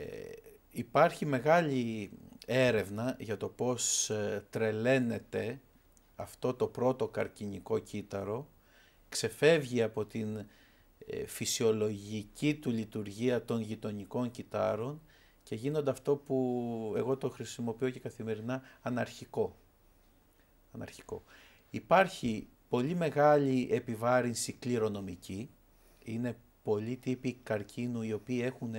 Speaker 2: υπάρχει μεγάλη έρευνα για το πώς ε, τρελαίνεται αυτό το πρώτο καρκινικό κύτταρο, ξεφεύγει από την ε, φυσιολογική του λειτουργία των γειτονικών κιτάρων και γίνονται αυτό που εγώ το χρησιμοποιώ και καθημερινά αναρχικό. Υπάρχει πολύ μεγάλη επιβάρυνση κληρονομική, είναι πολλοί τύποι καρκίνου οι οποίοι έχουν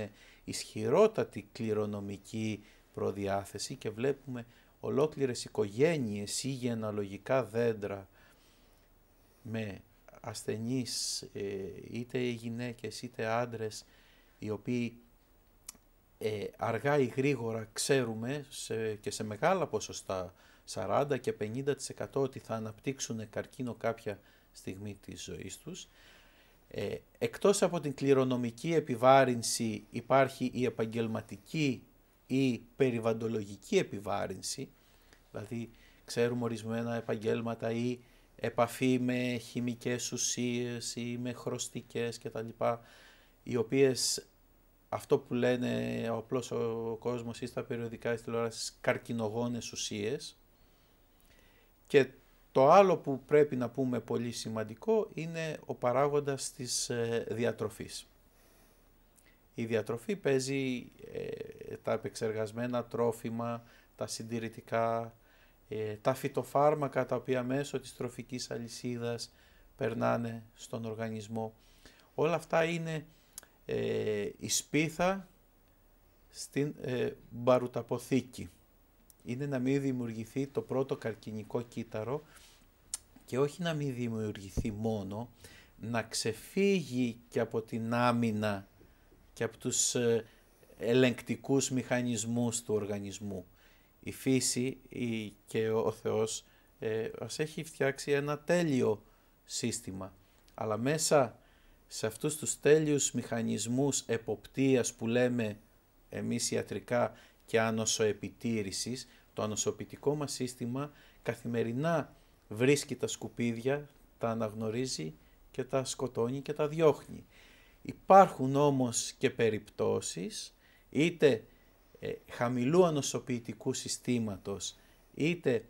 Speaker 2: ισχυρότατη κληρονομική προδιάθεση και βλέπουμε ολόκληρες οικογένειες ή γενναλογικά δέντρα με ασθενείς, ε, είτε γυναίκες είτε άντρες, οι οποίοι ε, αργά ή γρήγορα ξέρουμε και σε μεγάλα ποσοστά, 40 και 50% ότι θα αναπτύξουν καρκίνο κάποια στιγμή της ζωής τους. Ε, εκτός από την κληρονομική επιβάρυνση υπάρχει η επαγγελματική ή περιβαντολογική επιβάρυνση, δηλαδή ξέρουμε ορισμένα επαγγέλματα ή επαφή με χημικές ουσίες ή με χρωστικές λοιπά, Οι οποίες αυτό που λένε απλώς ο κόσμος ή στα περιοδικά ή τηλεόρασης καρκινογόνες ουσίες. Και το άλλο που πρέπει να πούμε πολύ σημαντικό είναι ο παράγοντας της ε, διατροφής. Η διατροφή παίζει ε, τα επεξεργασμένα τρόφιμα, τα συντηρητικά, ε, τα φυτοφάρμακα τα οποία μέσω της τροφικής αλυσίδας περνάνε στον οργανισμό. Όλα αυτά είναι ε, η σπίθα στην ε, μπαρουταποθήκη. Είναι να μην δημιουργηθεί το πρώτο καρκινικό κύτταρο και όχι να μην δημιουργηθεί μόνο, να ξεφύγει και από την άμυνα και από τους ε, ελεγκτικούς μηχανισμούς του οργανισμού η φύση η, και ο, ο Θεός ε, μας έχει φτιάξει ένα τέλειο σύστημα. Αλλά μέσα σε αυτούς τους τέλειους μηχανισμούς εποπτείας που λέμε εμείς ιατρικά και άνοσοεπιτήρησης, το ανοσοποιητικό μας σύστημα καθημερινά βρίσκει τα σκουπίδια, τα αναγνωρίζει και τα σκοτώνει και τα διώχνει. Υπάρχουν όμως και περιπτώσεις, είτε ε, χαμηλού ανοσοποιητικού συστήματος, είτε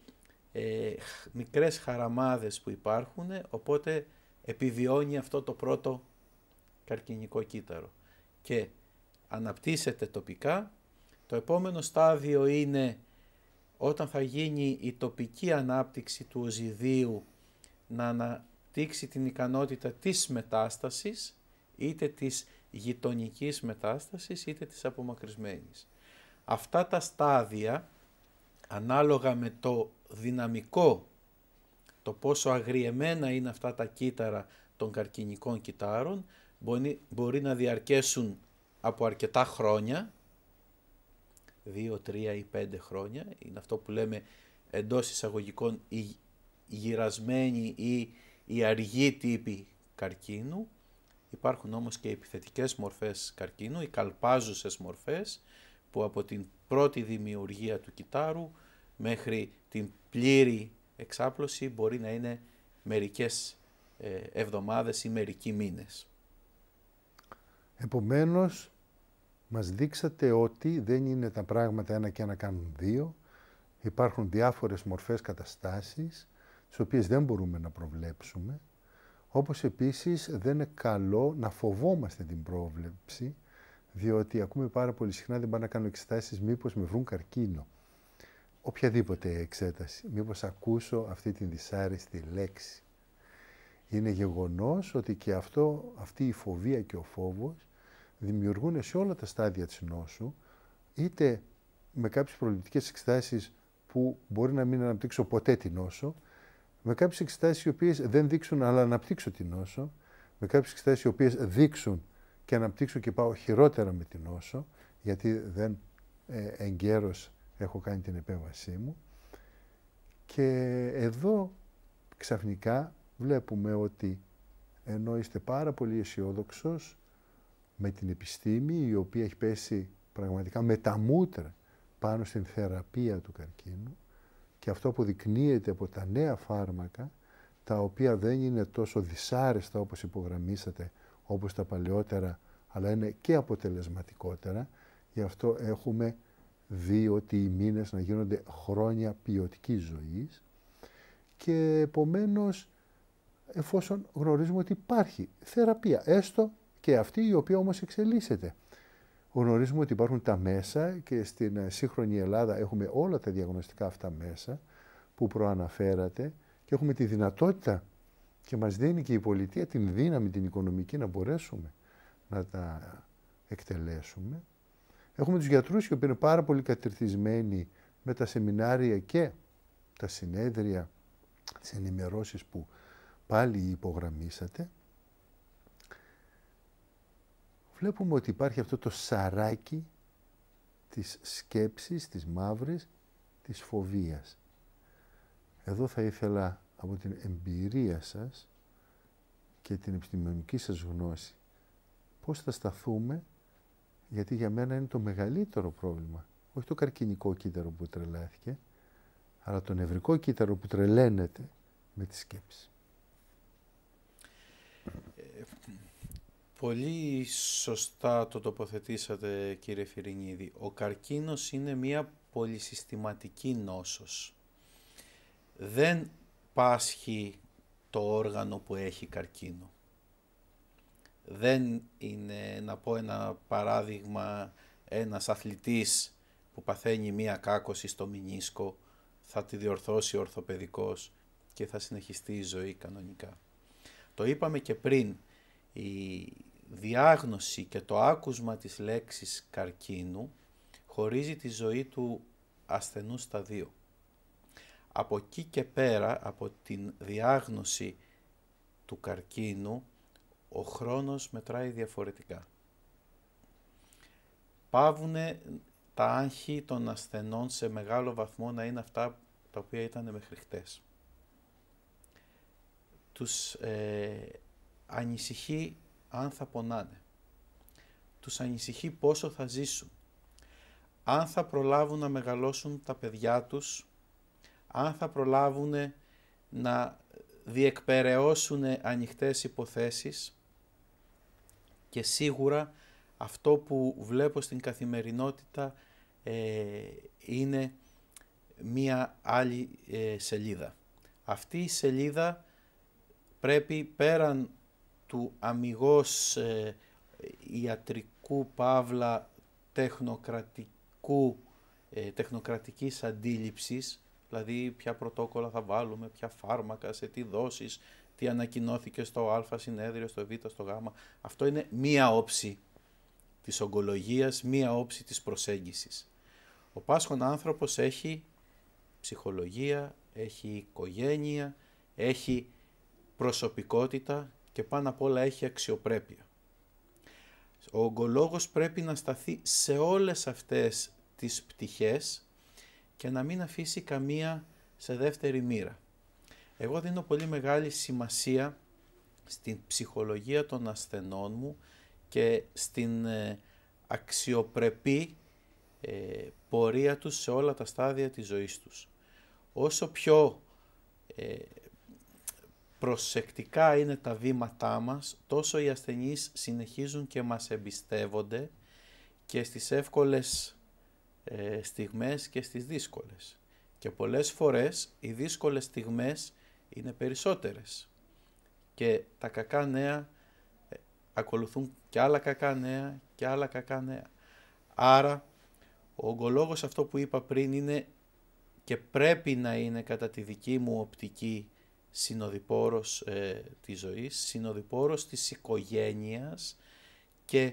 Speaker 2: ε, μικρές χαραμάδες που υπάρχουν, οπότε επιβιώνει αυτό το πρώτο καρκινικό κύτταρο και αναπτύσσεται τοπικά. Το επόμενο στάδιο είναι όταν θα γίνει η τοπική ανάπτυξη του οζιδίου να αναπτύξει την ικανότητα της μετάστασης, είτε της γειτονικής μετάστασης, είτε της απομακρυσμένης. Αυτά τα στάδια, ανάλογα με το δυναμικό, το πόσο αγριεμένα είναι αυτά τα κύτταρα των καρκινικών κυτάρων, μπορεί, να διαρκέσουν από αρκετά χρόνια, 2, 3 ή 5 χρόνια, είναι αυτό που λέμε εντός εισαγωγικών η γυρασμένη ή η αργή τύπη καρκίνου. Υπάρχουν όμως και επιθετικές μορφές καρκίνου, οι καλπάζουσες μορφές, που από την πρώτη δημιουργία του κιτάρου μέχρι την πλήρη εξάπλωση μπορεί να είναι μερικές ε, εβδομάδες ή μερικοί μήνες.
Speaker 1: Επομένως, μας δείξατε ότι δεν είναι τα πράγματα ένα και ένα κάνουν δύο. Υπάρχουν διάφορες μορφές καταστάσεις, τις οποίες δεν μπορούμε να προβλέψουμε. Όπως επίσης δεν είναι καλό να φοβόμαστε την πρόβλεψη, διότι ακούμε πάρα πολύ συχνά δεν πάνε να κάνω εξετάσεις μήπως με βρουν καρκίνο. Οποιαδήποτε εξέταση, μήπως ακούσω αυτή την δυσάρεστη λέξη. Είναι γεγονός ότι και αυτό, αυτή η φοβία και ο φόβος δημιουργούν σε όλα τα στάδια της νόσου, είτε με κάποιες προληπτικές εξετάσεις που μπορεί να μην αναπτύξω ποτέ την νόσο, με κάποιες εξετάσεις οι οποίες δεν δείξουν αλλά αναπτύξω την νόσο, με κάποιες εξετάσεις οι οποίες δείξουν και αναπτύξω και πάω χειρότερα με την όσο, γιατί δεν ε, εγκαίρως έχω κάνει την επέμβασή μου. Και εδώ ξαφνικά βλέπουμε ότι ενώ είστε πάρα πολύ αισιόδοξος με την επιστήμη η οποία έχει πέσει πραγματικά με τα μούτρα πάνω στην θεραπεία του καρκίνου και αυτό αποδεικνύεται από τα νέα φάρμακα τα οποία δεν είναι τόσο δυσάρεστα όπως υπογραμμίσατε όπως τα παλαιότερα, αλλά είναι και αποτελεσματικότερα. Γι' αυτό έχουμε δει ότι οι μήνες να γίνονται χρόνια ποιοτικής ζωής και επομένως εφόσον γνωρίζουμε ότι υπάρχει θεραπεία, έστω και αυτή η οποία όμως εξελίσσεται. Γνωρίζουμε ότι υπάρχουν τα μέσα και στην σύγχρονη Ελλάδα έχουμε όλα τα διαγνωστικά αυτά μέσα που προαναφέρατε και έχουμε τη δυνατότητα και μας δίνει και η πολιτεία την δύναμη την οικονομική να μπορέσουμε να τα εκτελέσουμε. Έχουμε τους γιατρούς οι οποίοι είναι πάρα πολύ κατηρθισμένοι με τα σεμινάρια και τα συνέδρια, τις ενημερώσεις που πάλι υπογραμμίσατε. Βλέπουμε ότι υπάρχει αυτό το σαράκι της σκέψης, της μαύρης, της φοβίας. Εδώ θα ήθελα από την εμπειρία σας και την επιστημονική σας γνώση πώς θα σταθούμε, γιατί για μένα είναι το μεγαλύτερο πρόβλημα, όχι το καρκινικό κύτταρο που τρελάθηκε, αλλά το νευρικό κύτταρο που τρελαίνεται με τη σκέψη.
Speaker 2: Ε, πολύ σωστά το τοποθετήσατε κύριε Φιρινίδη. Ο καρκίνος είναι μια πολυσυστηματική νόσος. Δεν πάσχει το όργανο που έχει καρκίνο. Δεν είναι, να πω ένα παράδειγμα, ένας αθλητής που παθαίνει μία κάκωση στο μηνίσκο, θα τη διορθώσει ορθοπαιδικός και θα συνεχιστεί η ζωή κανονικά. Το είπαμε και πριν, η διάγνωση και το άκουσμα της λέξης καρκίνου χωρίζει τη ζωή του ασθενούς στα δύο. Από εκεί και πέρα, από την διάγνωση του καρκίνου, ο χρόνος μετράει διαφορετικά. Πάβουν τα άγχη των ασθενών σε μεγάλο βαθμό να είναι αυτά τα οποία ήταν μέχρι χτες. Τους ε, ανησυχεί αν θα πονάνε. Τους ανησυχεί πόσο θα ζήσουν. Αν θα προλάβουν να μεγαλώσουν τα παιδιά τους αν θα προλάβουν να διεκπαιρεώσουν ανοιχτές υποθέσεις και σίγουρα αυτό που βλέπω στην καθημερινότητα ε, είναι μία άλλη ε, σελίδα. Αυτή η σελίδα πρέπει πέραν του αμυγός ε, ιατρικού παύλα τεχνοκρατικού, ε, τεχνοκρατικής αντίληψης Δηλαδή ποια πρωτόκολλα θα βάλουμε, ποια φάρμακα, σε τι δόσεις, τι ανακοινώθηκε στο α συνέδριο, στο β, στο γ. Αυτό είναι μία όψη της ογκολογίας, μία όψη της προσέγγισης. Ο πάσχων άνθρωπος έχει ψυχολογία, έχει οικογένεια, έχει προσωπικότητα και πάνω απ' όλα έχει αξιοπρέπεια. Ο ογκολόγος πρέπει να σταθεί σε όλες αυτές τις πτυχές και να μην αφήσει καμία σε δεύτερη μοίρα. Εγώ δίνω πολύ μεγάλη σημασία στην ψυχολογία των ασθενών μου και στην ε, αξιοπρεπή ε, πορεία τους σε όλα τα στάδια της ζωής τους. Όσο πιο ε, προσεκτικά είναι τα βήματά μας, τόσο οι ασθενείς συνεχίζουν και μας εμπιστεύονται και στις εύκολες ε, στιγμές και στις δύσκολες. Και πολλές φορές οι δύσκολες στιγμές είναι περισσότερες. Και τα κακά νέα ε, ακολουθούν και άλλα κακά νέα και άλλα κακά νέα. Άρα ο ογκολόγος αυτό που είπα πριν είναι και πρέπει να είναι κατά τη δική μου οπτική συνοδοιπόρος ε, της ζωής, συνοδοιπόρος της οικογένειας και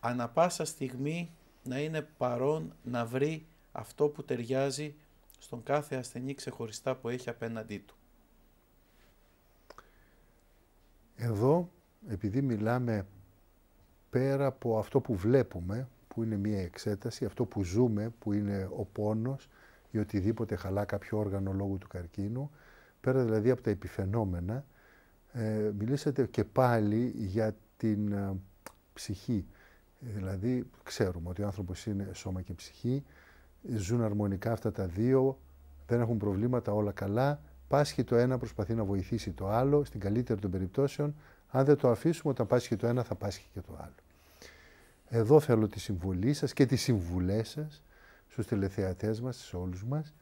Speaker 2: ανα πάσα στιγμή να είναι παρόν να βρει αυτό που ταιριάζει στον κάθε ασθενή ξεχωριστά που έχει απέναντί του.
Speaker 1: Εδώ, επειδή μιλάμε πέρα από αυτό που βλέπουμε, που είναι μία εξέταση, αυτό που ζούμε, που είναι ο πόνος ή οτιδήποτε χαλά κάποιο όργανο λόγω του καρκίνου, πέρα δηλαδή από τα επιφαινόμενα, ε, μιλήσατε και πάλι για την ε, ψυχή. Δηλαδή, ξέρουμε ότι ο άνθρωπος είναι σώμα και ψυχή, ζουν αρμονικά αυτά τα δύο, δεν έχουν προβλήματα, όλα καλά. Πάσχει το ένα, προσπαθεί να βοηθήσει το άλλο, στην καλύτερη των περιπτώσεων. Αν δεν το αφήσουμε, όταν πάσχει το ένα, θα πάσχει και το άλλο. Εδώ θέλω τη συμβολή σας και τις συμβουλές σας στους τηλεθεατέ μα σε όλους μας,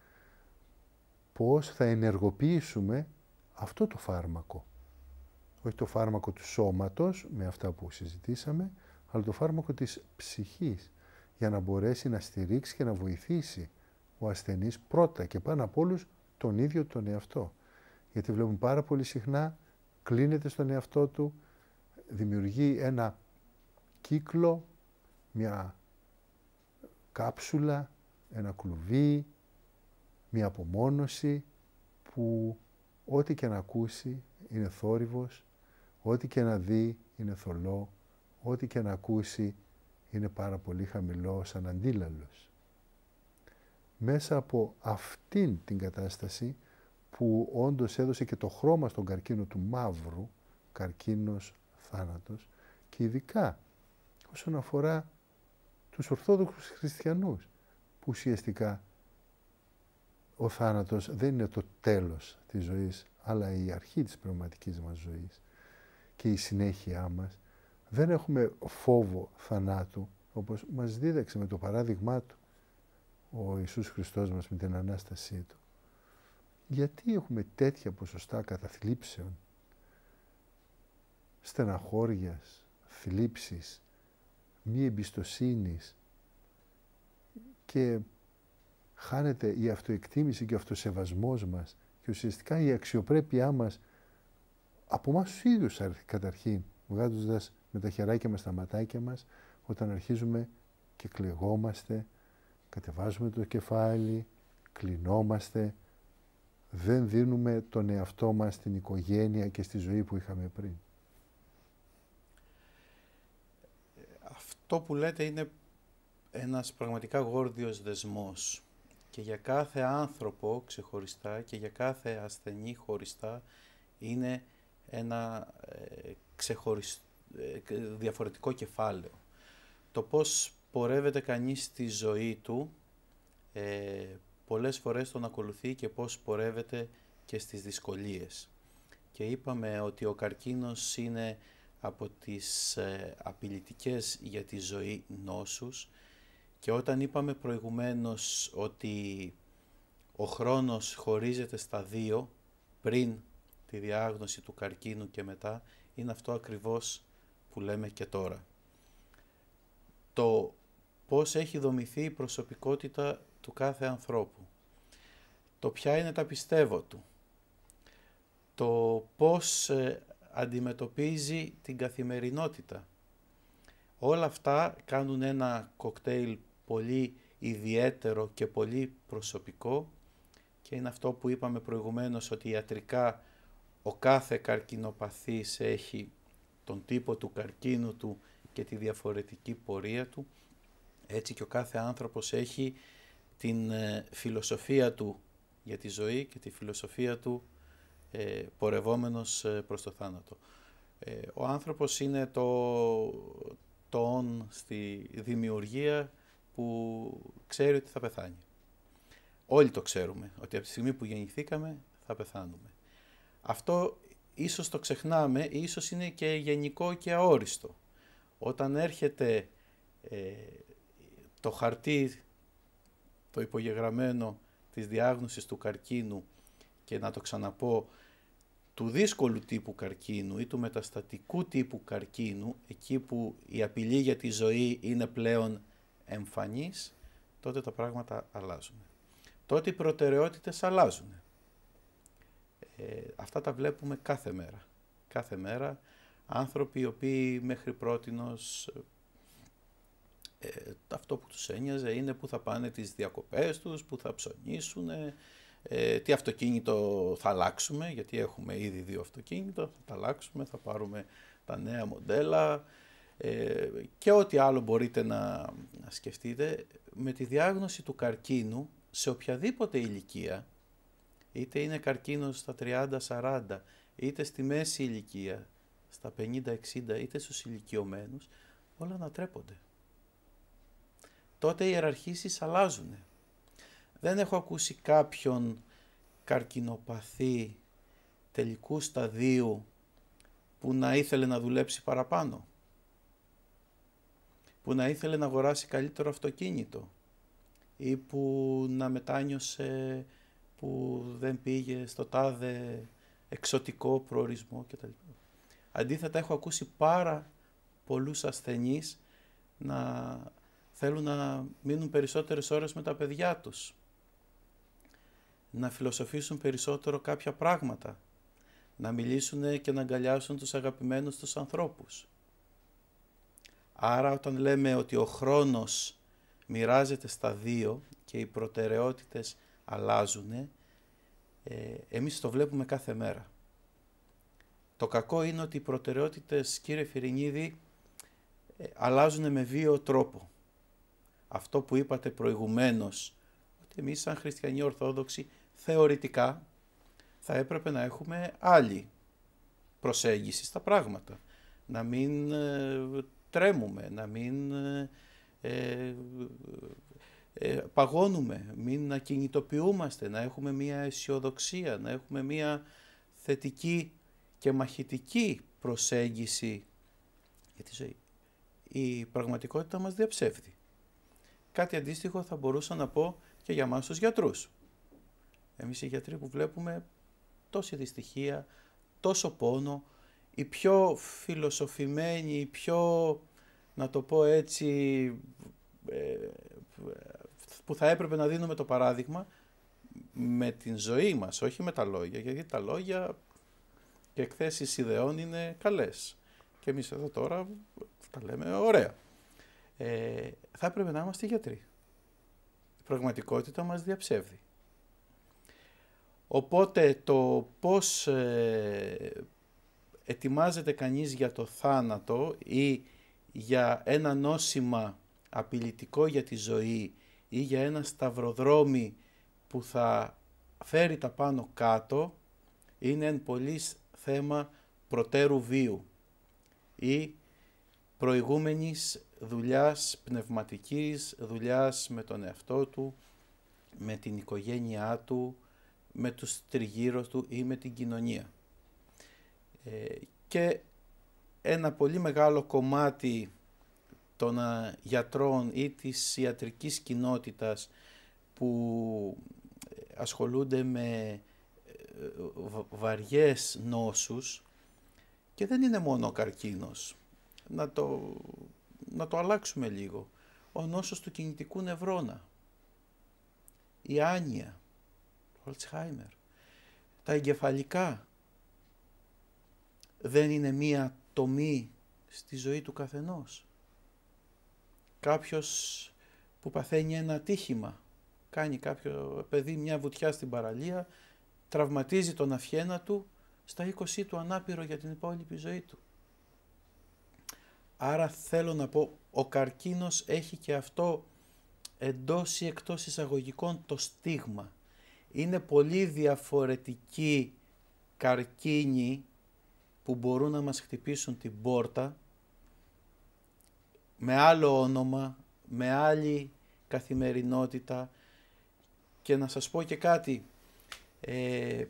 Speaker 1: πώς θα ενεργοποιήσουμε αυτό το φάρμακο. Όχι το φάρμακο του σώματος, με αυτά που συζητήσαμε, αλλά το φάρμακο της ψυχής για να μπορέσει να στηρίξει και να βοηθήσει ο ασθενής πρώτα και πάνω από όλους τον ίδιο τον εαυτό. Γιατί βλέπουμε πάρα πολύ συχνά κλείνεται στον εαυτό του, δημιουργεί ένα κύκλο, μια κάψουλα, ένα κλουβί, μια απομόνωση που ό,τι και να ακούσει είναι θόρυβος, ό,τι και να δει είναι θολό, ό,τι και να ακούσει είναι πάρα πολύ χαμηλός σαν αντίλαλος. Μέσα από αυτήν την κατάσταση που όντως έδωσε και το χρώμα στον καρκίνο του μαύρου, καρκίνος θάνατος, και ειδικά όσον αφορά τους Ορθόδοξους Χριστιανούς, που ουσιαστικά ο θάνατος δεν είναι το τέλος της ζωής, αλλά η αρχή της πνευματικής μας ζωής και η συνέχειά μας δεν έχουμε φόβο θανάτου, όπως μας δίδαξε με το παράδειγμά του ο Ιησούς Χριστός μας με την Ανάστασή Του. Γιατί έχουμε τέτοια ποσοστά καταθλίψεων, στεναχώριας, θλίψης, μη εμπιστοσύνης και χάνεται η αυτοεκτίμηση και ο αυτοσεβασμός μας και ουσιαστικά η αξιοπρέπειά μας από εμάς τους ίδιους καταρχήν, βγάζοντας με τα χεράκια μας, τα ματάκια μας, όταν αρχίζουμε και κλεγόμαστε, κατεβάζουμε το κεφάλι, κλεινόμαστε, δεν δίνουμε τον εαυτό μας στην οικογένεια και στη ζωή που είχαμε πριν.
Speaker 2: Αυτό που λέτε είναι ένας πραγματικά γόρδιος δεσμός και για κάθε άνθρωπο ξεχωριστά και για κάθε ασθενή χωριστά είναι ένα ε, ξεχωριστό ε, διαφορετικό κεφάλαιο. Το πώς πορεύεται κανείς στη ζωή του, ε, πολλές φορές τον ακολουθεί και πώς πορεύεται και στις δυσκολίες. Και είπαμε ότι ο καρκίνος είναι από τις ε, απειλητικές για τη ζωή νόσους και όταν είπαμε προηγουμένως ότι ο χρόνος χωρίζεται στα δύο πριν τη διάγνωση του καρκίνου και μετά, είναι αυτό ακριβώς που λέμε και τώρα. Το πώς έχει δομηθεί η προσωπικότητα του κάθε ανθρώπου. Το ποια είναι τα πιστεύω του. Το πώς ε, αντιμετωπίζει την καθημερινότητα. Όλα αυτά κάνουν ένα κοκτέιλ πολύ ιδιαίτερο και πολύ προσωπικό και είναι αυτό που είπαμε προηγουμένως ότι ιατρικά ο κάθε καρκινοπαθής έχει τον τύπο του καρκίνου του και τη διαφορετική πορεία του. Έτσι και ο κάθε άνθρωπος έχει την ε, φιλοσοφία του για τη ζωή και τη φιλοσοφία του ε, πορευόμενος ε, προς το θάνατο. Ε, ο άνθρωπος είναι το, το στη δημιουργία που ξέρει ότι θα πεθάνει. Όλοι το ξέρουμε, ότι από τη στιγμή που γεννηθήκαμε θα πεθάνουμε. Αυτό ίσως το ξεχνάμε, ίσως είναι και γενικό και αόριστο. Όταν έρχεται ε, το χαρτί, το υπογεγραμμένο της διάγνωσης του καρκίνου και να το ξαναπώ, του δύσκολου τύπου καρκίνου ή του μεταστατικού τύπου καρκίνου, εκεί που η απειλή για τη ζωή είναι πλέον εμφανής, τότε τα πράγματα αλλάζουν. Τότε οι προτεραιότητες αλλάζουν. Ε, αυτά τα βλέπουμε κάθε μέρα. Κάθε μέρα άνθρωποι οι οποίοι μέχρι πρότινος ε, αυτό που τους ένοιαζε είναι που θα πάνε τις διακοπές τους, που θα ψωνίσουν, ε, τι αυτοκίνητο θα αλλάξουμε, γιατί έχουμε ήδη δύο αυτοκίνητα, θα τα αλλάξουμε, θα πάρουμε τα νέα μοντέλα ε, και ό,τι άλλο μπορείτε να, να σκεφτείτε. Με τη διάγνωση του καρκίνου σε οποιαδήποτε ηλικία είτε είναι καρκίνος στα 30-40, είτε στη μέση ηλικία, στα 50-60, είτε στους ηλικιωμένους, όλα ανατρέπονται. Τότε οι ιεραρχήσεις αλλάζουν. Δεν έχω ακούσει κάποιον καρκινοπαθή τελικού σταδίου που να ήθελε να δουλέψει παραπάνω, που να ήθελε να αγοράσει καλύτερο αυτοκίνητο ή που να μετάνιωσε που δεν πήγε στο τάδε εξωτικό προορισμό κτλ. Αντίθετα έχω ακούσει πάρα πολλούς ασθενείς να θέλουν να μείνουν περισσότερες ώρες με τα παιδιά τους, να φιλοσοφήσουν περισσότερο κάποια πράγματα, να μιλήσουν και να αγκαλιάσουν τους αγαπημένους τους ανθρώπους. Άρα όταν λέμε ότι ο χρόνος μοιράζεται στα δύο και οι προτεραιότητες αλλάζουν, ε, εμείς το βλέπουμε κάθε μέρα. Το κακό είναι ότι οι προτεραιότητες, κύριε Φιρινίδη, ε, αλλάζουν με βίο τρόπο. Αυτό που είπατε προηγουμένως, ότι εμείς σαν χριστιανοί ορθόδοξοι θεωρητικά θα έπρεπε να έχουμε άλλη προσέγγιση στα πράγματα. Να μην ε, τρέμουμε, να μην ε, ε, παγώνουμε, μην να κινητοποιούμαστε, να έχουμε μία αισιοδοξία, να έχουμε μία θετική και μαχητική προσέγγιση για τη ζωή. Η πραγματικότητα μας διαψεύδει. Κάτι αντίστοιχο θα μπορούσα να πω και για μας τους γιατρούς. Εμείς οι γιατροί που βλέπουμε τόση δυστυχία, τόσο πόνο, η πιο φιλοσοφημένη, η πιο, να το πω έτσι, ε, που θα έπρεπε να δίνουμε το παράδειγμα με την ζωή μας, όχι με τα λόγια, γιατί τα λόγια και εκθέσεις ιδεών είναι καλές. Και εμείς εδώ τώρα τα λέμε ωραία. Ε, θα έπρεπε να είμαστε γιατροί. Η πραγματικότητα μας διαψεύδει. Οπότε το πώς ε, ετοιμάζεται κανείς για το θάνατο ή για ένα νόσημα απειλητικό για τη ζωή ή για ένα σταυροδρόμι που θα φέρει τα πάνω κάτω είναι εν πολύς θέμα προτέρου βίου ή προηγούμενης δουλειάς πνευματικής, δουλειάς με τον εαυτό του, με την οικογένειά του, με τους τριγύρω του ή με την κοινωνία. Ε, και ένα πολύ μεγάλο κομμάτι των ε, γιατρών ή της ιατρικής κοινότητας που ε, ασχολούνται με ε, βαριές νόσους και δεν είναι μόνο ο καρκίνος. Να το, να το αλλάξουμε λίγο. Ο νόσος του κινητικού νευρώνα, η άνοια, ο Αλτσχάιμερ, τα εγκεφαλικά δεν είναι μία τομή στη ζωή του καθενός κάποιος που παθαίνει ένα ατύχημα, κάνει κάποιο παιδί μια βουτιά στην παραλία, τραυματίζει τον αφιένα του, στα 20 του ανάπηρο για την υπόλοιπη ζωή του. Άρα θέλω να πω, ο καρκίνος έχει και αυτό εντός ή εκτός εισαγωγικών το στίγμα. Είναι πολύ διαφορετικοί καρκίνοι που μπορούν να μας χτυπήσουν την πόρτα με άλλο όνομα, με άλλη καθημερινότητα και να σας πω και κάτι. Ε,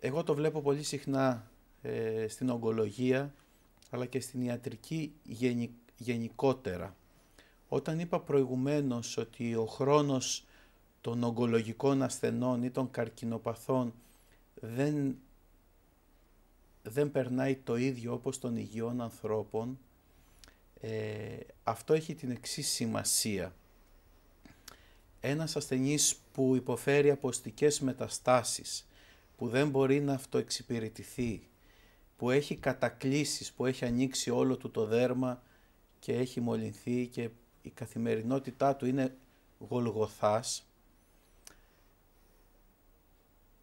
Speaker 2: εγώ το βλέπω πολύ συχνά ε, στην ογκολογία αλλά και στην ιατρική γενικότερα. Όταν είπα προηγουμένως ότι ο χρόνος των ογκολογικών ασθενών ή των καρκινοπαθών δεν, δεν περνάει το ίδιο όπως των υγιών ανθρώπων, ε, αυτό έχει την εξής σημασία. Ένας ασθενής που υποφέρει από οστικές μεταστάσεις, που δεν μπορεί να αυτοεξυπηρετηθεί, που έχει κατακλήσεις, που έχει ανοίξει όλο του το δέρμα και έχει μολυνθεί και η καθημερινότητά του είναι γολγοθάς,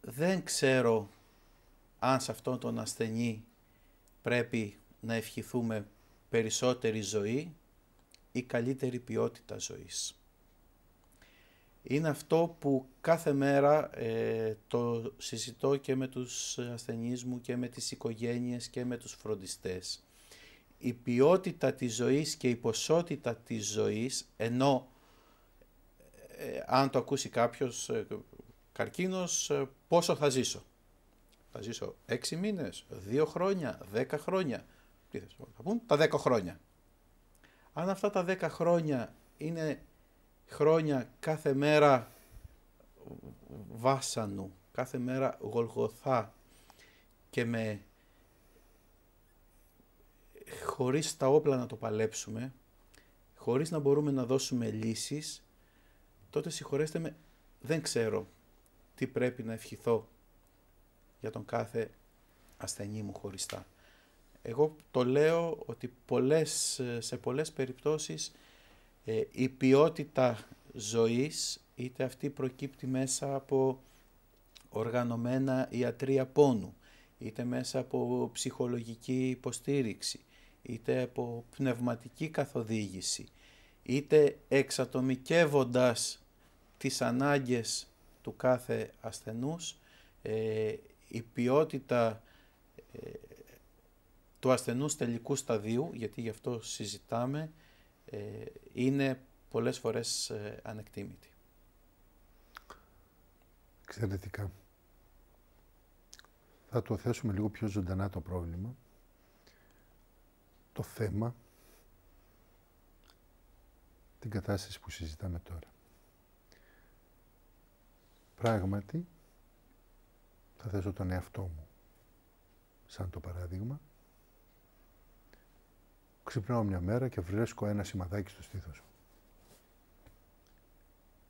Speaker 2: δεν ξέρω αν σε αυτόν τον ασθενή πρέπει να ευχηθούμε περισσότερη ζωή ή καλύτερη ποιότητα ζωής. Είναι αυτό που κάθε μέρα ε, το συζητώ και με τους ασθενείς μου και με τις οικογένειες και με τους φροντιστές. Η ποιότητα της ζωής και η ποσότητα της ζωής, ενώ ε, αν το ακούσει κάποιος ε, καρκίνος, ε, πόσο θα ζήσω. Θα ζήσω έξι μήνες, 2 χρόνια, 10 χρόνια τα 10 χρόνια. Αν αυτά τα 10 χρόνια είναι χρόνια κάθε μέρα βάσανου, κάθε μέρα γολγοθά και με χωρίς τα όπλα να το παλέψουμε, χωρίς να μπορούμε να δώσουμε λύσεις, τότε συγχωρέστε με, δεν ξέρω τι πρέπει να ευχηθώ για τον κάθε ασθενή μου χωριστά. Εγώ το λέω ότι πολλές, σε πολλές περιπτώσεις ε, η ποιότητα ζωής είτε αυτή προκύπτει μέσα από οργανωμένα ιατρία πόνου, είτε μέσα από ψυχολογική υποστήριξη, είτε από πνευματική καθοδήγηση, είτε εξατομικεύοντας τις ανάγκες του κάθε ασθενούς, ε, η ποιότητα ε, του ασθενούς τελικού σταδίου, γιατί γι' αυτό συζητάμε, ε, είναι πολλές φορές ε, ανεκτήμητη.
Speaker 1: Εξαιρετικά. Θα το θέσουμε λίγο πιο ζωντανά το πρόβλημα, το θέμα, την κατάσταση που συζητάμε τώρα. Πράγματι, θα θέσω τον εαυτό μου σαν το παράδειγμα, Ξυπνάω μια μέρα και βρίσκω ένα σημαδάκι στο στήθος.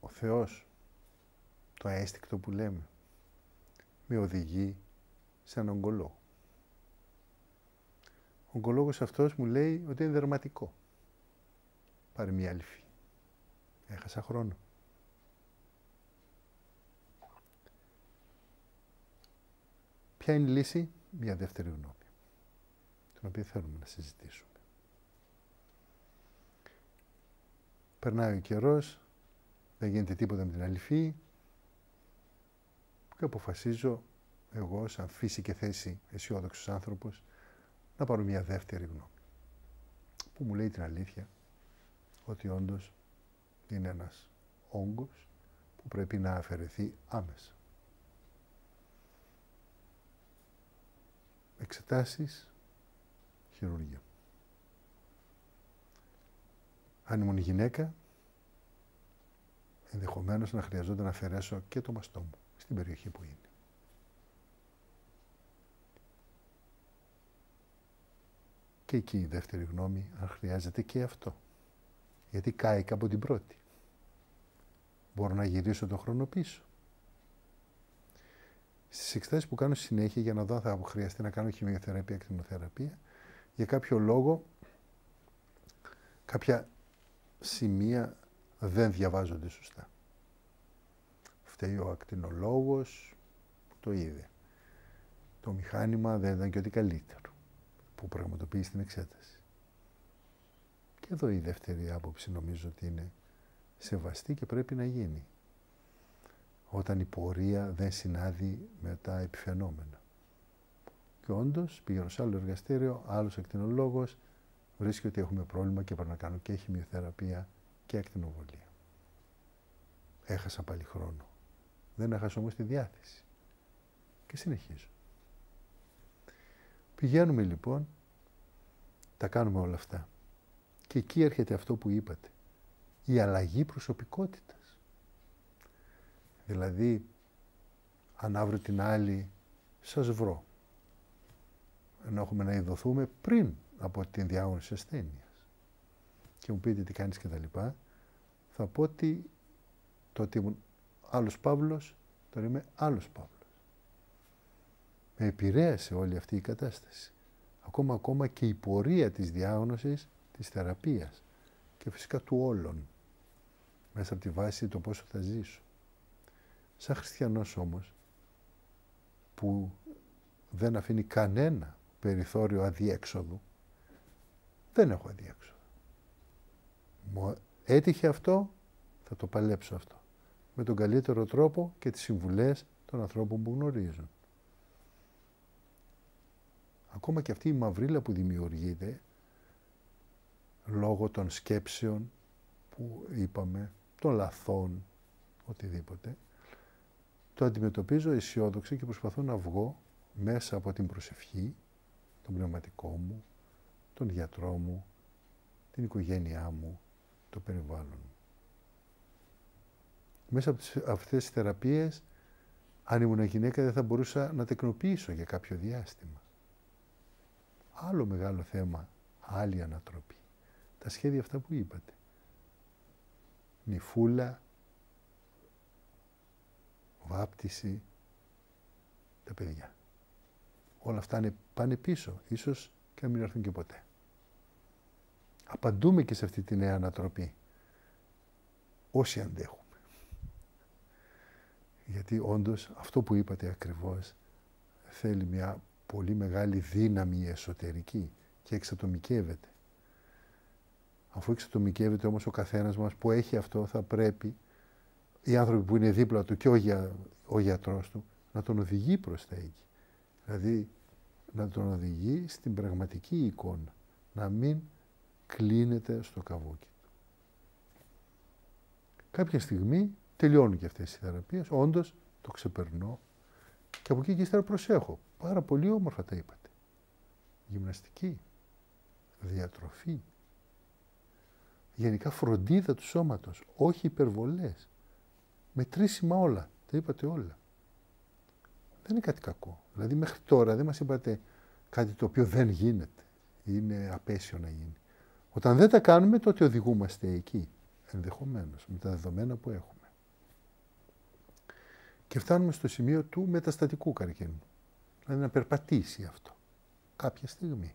Speaker 1: Ο Θεός, το αίσθηκτο που λέμε, με οδηγεί σε έναν ογκολόγο. Ο ογκολόγος αυτός μου λέει ότι είναι δερματικό. Πάρε μια αλφή. Έχασα χρόνο. Ποια είναι η λύση, μια δεύτερη γνώμη, την οποία θέλουμε να συζητήσουμε. Περνάει ο καιρός, δεν γίνεται τίποτα με την αληφή και αποφασίζω εγώ, σαν φύση και θέση αισιόδοξος άνθρωπος, να πάρω μια δεύτερη γνώμη. Που μου λέει την αλήθεια ότι όντως είναι ένας όγκος που πρέπει να αφαιρεθεί άμεσα. Εξετάσεις, χειρουργία. Αν ήμουν γυναίκα, ενδεχομένως να χρειαζόταν να αφαιρέσω και το μαστό μου στην περιοχή που είναι. Και εκεί η δεύτερη γνώμη, αν χρειάζεται και αυτό. Γιατί κάηκα από την πρώτη. Μπορώ να γυρίσω τον χρόνο πίσω. Στις εξτάσει που κάνω συνέχεια για να δω αν θα χρειαστεί να κάνω χημειοθεραπεία, ακτινοθεραπεία, για κάποιο λόγο, κάποια σημεία δεν διαβάζονται σωστά. Φταίει ο ακτινολόγος που το είδε. Το μηχάνημα δεν ήταν και ότι καλύτερο που πραγματοποιεί στην εξέταση. Και εδώ η δεύτερη άποψη νομίζω ότι είναι σεβαστή και πρέπει να γίνει. Όταν η πορεία δεν συνάδει με τα επιφαινόμενα. Και όντως πήγαινε σε άλλο εργαστήριο, άλλος ακτινολόγος, βρίσκει ότι έχουμε πρόβλημα και πρέπει να κάνω και χημειοθεραπεία και ακτινοβολία. Έχασα πάλι χρόνο. Δεν έχασα όμως τη διάθεση. Και συνεχίζω. Πηγαίνουμε λοιπόν, τα κάνουμε όλα αυτά. Και εκεί έρχεται αυτό που είπατε. Η αλλαγή προσωπικότητας. Δηλαδή, αν αύριο την άλλη σας βρω, ενώ έχουμε να ειδωθούμε πριν από την διάγνωση ασθένειας και μου πείτε τι κάνεις και τα λοιπά, θα πω ότι το ότι ήμουν άλλος Παύλος, τώρα είμαι άλλος Παύλος. Με επηρέασε όλη αυτή η κατάσταση. Ακόμα ακόμα και η πορεία της διάγνωσης, της θεραπείας και φυσικά του όλων μέσα από τη βάση το πόσο θα ζήσω. Σαν χριστιανός όμως που δεν αφήνει κανένα περιθώριο αδιέξοδου δεν έχω αδιέξοδο. Μου έτυχε αυτό, θα το παλέψω αυτό. Με τον καλύτερο τρόπο και τις συμβουλές των ανθρώπων που γνωρίζουν. Ακόμα και αυτή η μαυρίλα που δημιουργείται λόγω των σκέψεων που είπαμε, των λαθών, οτιδήποτε, το αντιμετωπίζω αισιόδοξα και προσπαθώ να βγω μέσα από την προσευχή, τον πνευματικό μου, τον γιατρό μου, την οικογένειά μου, το περιβάλλον μου. Μέσα από αυτές τις θεραπείες, αν ήμουν γυναίκα δεν θα μπορούσα να τεκνοποιήσω για κάποιο διάστημα. Άλλο μεγάλο θέμα, άλλη ανατροπή. Τα σχέδια αυτά που είπατε. Νυφούλα, βάπτιση, τα παιδιά. Όλα αυτά πάνε πίσω. Ίσως και να μην έρθουν και ποτέ. Απαντούμε και σε αυτή τη νέα ανατροπή. Όσοι αντέχουμε. Γιατί όντως αυτό που είπατε ακριβώς θέλει μια πολύ μεγάλη δύναμη εσωτερική και εξατομικεύεται. Αφού εξατομικεύεται όμως ο καθένας μας που έχει αυτό θα πρέπει οι άνθρωποι που είναι δίπλα του και ο, για, γιατρός του να τον οδηγεί προς τα εκεί. Δηλαδή να τον οδηγεί στην πραγματική εικόνα, να μην κλείνεται στο καβούκι του. Κάποια στιγμή τελειώνουν και αυτές οι θεραπείες, όντως το ξεπερνώ και από εκεί και ύστερα προσέχω. Πάρα πολύ όμορφα τα είπατε. Γυμναστική, διατροφή, γενικά φροντίδα του σώματος, όχι υπερβολές. Μετρήσιμα όλα, τα είπατε όλα. Δεν είναι κάτι κακό. Δηλαδή μέχρι τώρα δεν μας είπατε κάτι το οποίο δεν γίνεται. Είναι απέσιο να γίνει. Όταν δεν τα κάνουμε τότε οδηγούμαστε εκεί. Ενδεχομένως με τα δεδομένα που έχουμε. Και φτάνουμε στο σημείο του μεταστατικού καρκίνου. Δηλαδή να περπατήσει αυτό. Κάποια στιγμή.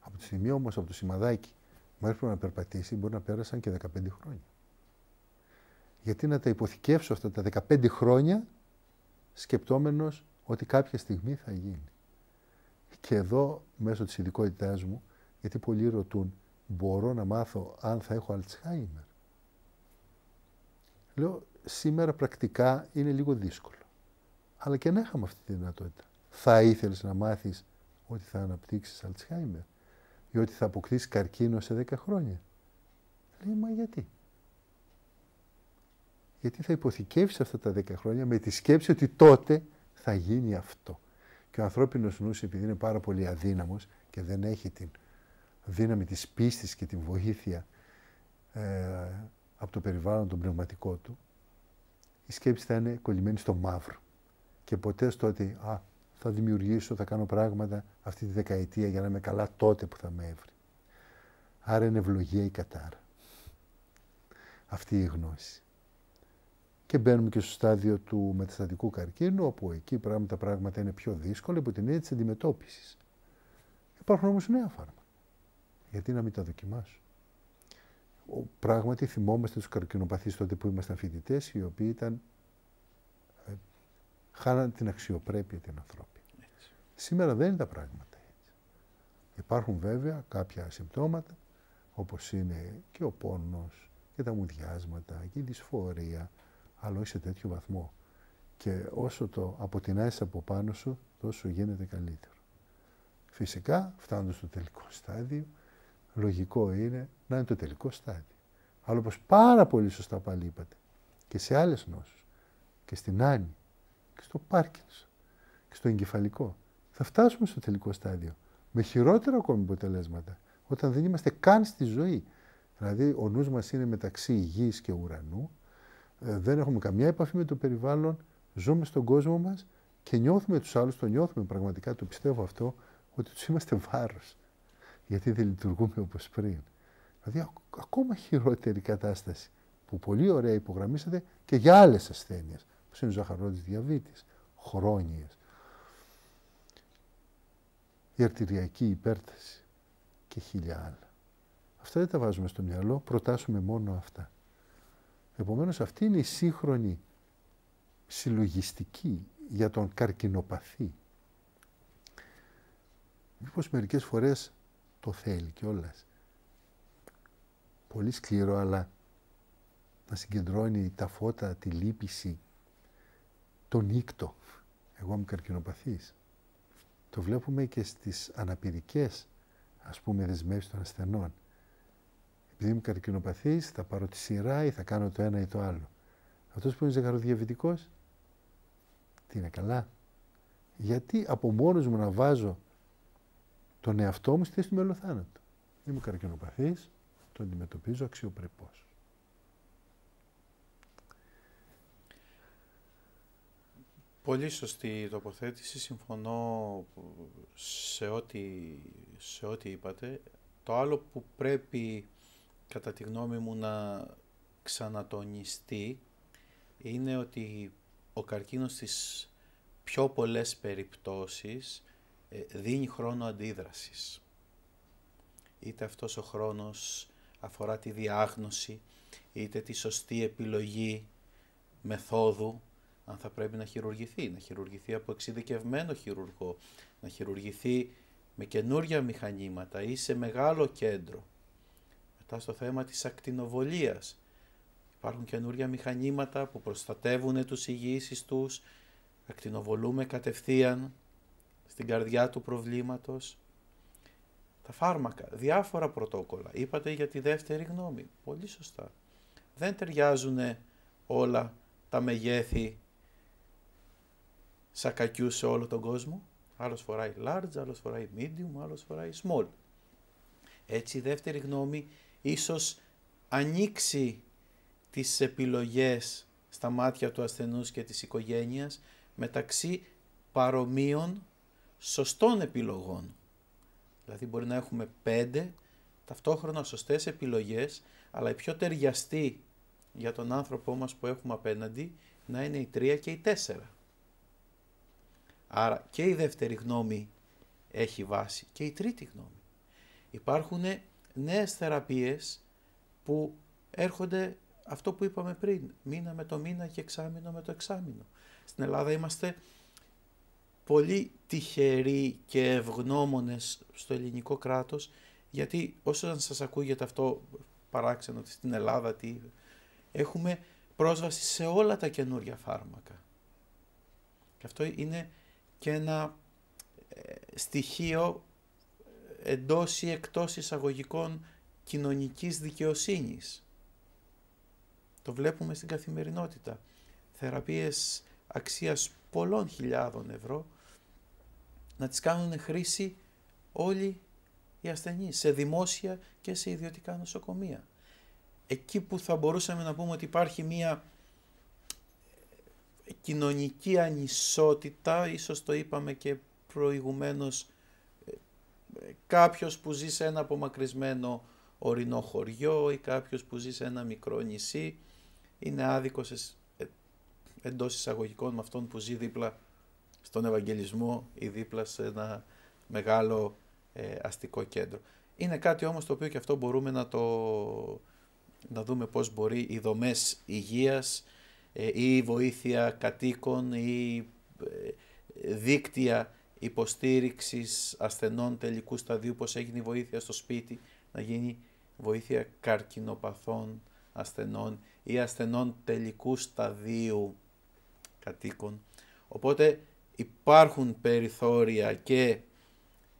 Speaker 1: Από το σημείο όμως από το σημαδάκι μέχρι έρχεται να περπατήσει μπορεί να πέρασαν και 15 χρόνια. Γιατί να τα υποθηκεύσω αυτά τα 15 χρόνια σκεπτόμενος ότι κάποια στιγμή θα γίνει. Και εδώ, μέσω της ειδικότητάς μου, γιατί πολλοί ρωτούν, μπορώ να μάθω αν θα έχω Αλτσχάιμερ. Λέω, σήμερα πρακτικά είναι λίγο δύσκολο. Αλλά και να είχαμε αυτή τη δυνατότητα. Θα ήθελες να μάθεις ότι θα αναπτύξεις Αλτσχάιμερ ή ότι θα αποκτήσεις καρκίνο σε 10 χρόνια. Λέει, μα γιατί. Γιατί θα υποθηκεύσεις αυτά τα 10 χρόνια με τη σκέψη ότι τότε θα γίνει αυτό. Και ο ανθρώπινος νους επειδή είναι πάρα πολύ αδύναμος και δεν έχει την δύναμη της πίστης και την βοήθεια ε, από το περιβάλλον τον πνευματικό του, η σκέψη θα είναι κολλημένη στο μαύρο. Και ποτέ στο ότι α, θα δημιουργήσω, θα κάνω πράγματα αυτή τη δεκαετία για να είμαι καλά τότε που θα με έβρει. Άρα είναι ευλογία η κατάρα. Αυτή η γνώση και μπαίνουμε και στο στάδιο του μεταστατικού καρκίνου, όπου εκεί πράγματα τα πράγματα είναι πιο δύσκολα από την έννοια της αντιμετώπισης. Υπάρχουν όμως νέα φάρμακα. Γιατί να μην τα δοκιμάσουν. Πράγματι, θυμόμαστε τους καρκινοπαθείς τότε που ήμασταν φοιτητές, οι οποίοι ήταν. Ε, χάναν την αξιοπρέπεια την ανθρώπινη. Σήμερα δεν είναι τα πράγματα έτσι. Υπάρχουν βέβαια κάποια συμπτώματα, όπως είναι και ο πόνος και τα μουδιάσματα και η δυσφορία αλλά όχι σε τέτοιο βαθμό. Και όσο το αποτινάεις από πάνω σου, τόσο γίνεται καλύτερο. Φυσικά, φτάνοντας στο τελικό στάδιο, λογικό είναι να είναι το τελικό στάδιο. Αλλά όπως πάρα πολύ σωστά πάλι είπατε, και σε άλλες νόσους, και στην Άννη, και στο Πάρκινσο, και στο εγκεφαλικό, θα φτάσουμε στο τελικό στάδιο, με χειρότερα ακόμη αποτελέσματα, όταν δεν είμαστε καν στη ζωή. Δηλαδή, ο νους μας είναι μεταξύ γης και ουρανού, ε, δεν έχουμε καμιά επαφή με το περιβάλλον, ζούμε στον κόσμο μας και νιώθουμε τους άλλους, το νιώθουμε πραγματικά, το πιστεύω αυτό, ότι τους είμαστε βάρος. Γιατί δεν λειτουργούμε όπως πριν. Δηλαδή ακόμα χειρότερη κατάσταση που πολύ ωραία υπογραμμίσατε και για άλλες ασθένειες, όπως είναι ο ζαχαρότης διαβήτης, χρόνιες, η αρτηριακή υπέρταση και χίλια άλλα. Αυτά δεν τα βάζουμε στο μυαλό, προτάσουμε μόνο αυτά. Επομένως αυτή είναι η σύγχρονη συλλογιστική για τον καρκινοπαθή. Μήπως μερικές φορές το θέλει κιόλας. Πολύ σκληρό, αλλά να συγκεντρώνει τα φώτα, τη λύπηση, τον νύκτο. Εγώ είμαι καρκινοπαθής. Το βλέπουμε και στις αναπηρικές, ας πούμε, δεσμεύσεις των ασθενών. Δεν είμαι καρκινοπαθής, θα πάρω τη σειρά ή θα κάνω το ένα ή το άλλο. Αυτός που είναι ζεγαροδιαβητικό, τι είναι καλά. Γιατί από μόνος μου να βάζω τον εαυτό μου στη θέση του μελοθάνατου. Είμαι καρκινοπαθής, τον αντιμετωπίζω αξιοπρεπώς.
Speaker 2: Πολύ σωστή τοποθέτηση. Συμφωνώ σε ό,τι, σε ό,τι είπατε. Το άλλο που πρέπει κατά τη γνώμη μου να ξανατονιστεί είναι ότι ο καρκίνος στις πιο πολλές περιπτώσεις ε, δίνει χρόνο αντίδρασης. Είτε αυτός ο χρόνος αφορά τη διάγνωση, είτε τη σωστή επιλογή μεθόδου, αν θα πρέπει να χειρουργηθεί, να χειρουργηθεί από εξειδικευμένο χειρουργό, να χειρουργηθεί με καινούργια μηχανήματα ή σε μεγάλο κέντρο στο θέμα της ακτινοβολίας. Υπάρχουν καινούργια μηχανήματα που προστατεύουν τους υγιείς τους, ακτινοβολούμε κατευθείαν στην καρδιά του προβλήματος. Τα φάρμακα, διάφορα πρωτόκολλα. Είπατε για τη δεύτερη γνώμη. Πολύ σωστά. Δεν ταιριάζουν όλα τα μεγέθη σακακιού σε όλο τον κόσμο. Άλλος φοράει large, άλλος φοράει medium, άλλος φοράει small. Έτσι η δεύτερη γνώμη ίσως ανοίξει τις επιλογές στα μάτια του ασθενούς και της οικογένειας μεταξύ παρομοίων σωστών επιλογών. Δηλαδή μπορεί να έχουμε πέντε ταυτόχρονα σωστές επιλογές, αλλά η πιο ταιριαστή για τον άνθρωπό μας που έχουμε απέναντι να είναι η τρία και η τέσσερα. Άρα και η δεύτερη γνώμη έχει βάση και η τρίτη γνώμη. Υπάρχουν νέες θεραπείες που έρχονται αυτό που είπαμε πριν, μήνα με το μήνα και εξάμηνο με το εξάμηνο. Στην Ελλάδα είμαστε πολύ τυχεροί και ευγνώμονες στο ελληνικό κράτος γιατί όσο να σας ακούγεται αυτό παράξενο ότι στην Ελλάδα τι, έχουμε πρόσβαση σε όλα τα καινούργια φάρμακα. Και αυτό είναι και ένα ε, στοιχείο εντός ή εκτός εισαγωγικών κοινωνικής δικαιοσύνης. Το βλέπουμε στην καθημερινότητα. Θεραπείες αξίας πολλών χιλιάδων ευρώ να τις κάνουν χρήση όλοι οι ασθενείς σε δημόσια και σε ιδιωτικά νοσοκομεία. Εκεί που θα μπορούσαμε να πούμε ότι υπάρχει μία κοινωνική ανισότητα, ίσως το είπαμε και προηγουμένως κάποιος που ζει σε ένα απομακρυσμένο ορεινό χωριό ή κάποιος που ζει σε ένα μικρό νησί είναι άδικος ε, εντός εισαγωγικών με αυτόν που ζει δίπλα στον Ευαγγελισμό ή δίπλα σε ένα μεγάλο ε, αστικό κέντρο. Είναι κάτι όμως το οποίο και αυτό μπορούμε να το να δούμε πώς μπορεί οι δομές υγείας ε, ή βοήθεια κατοίκων ή ε, δίκτυα υποστήριξης ασθενών τελικού σταδίου, πώς έγινε η βοήθεια στο σπίτι, να γίνει βοήθεια καρκινοπαθών ασθενών ή ασθενών τελικού σταδίου κατοίκων. Οπότε υπάρχουν περιθώρια και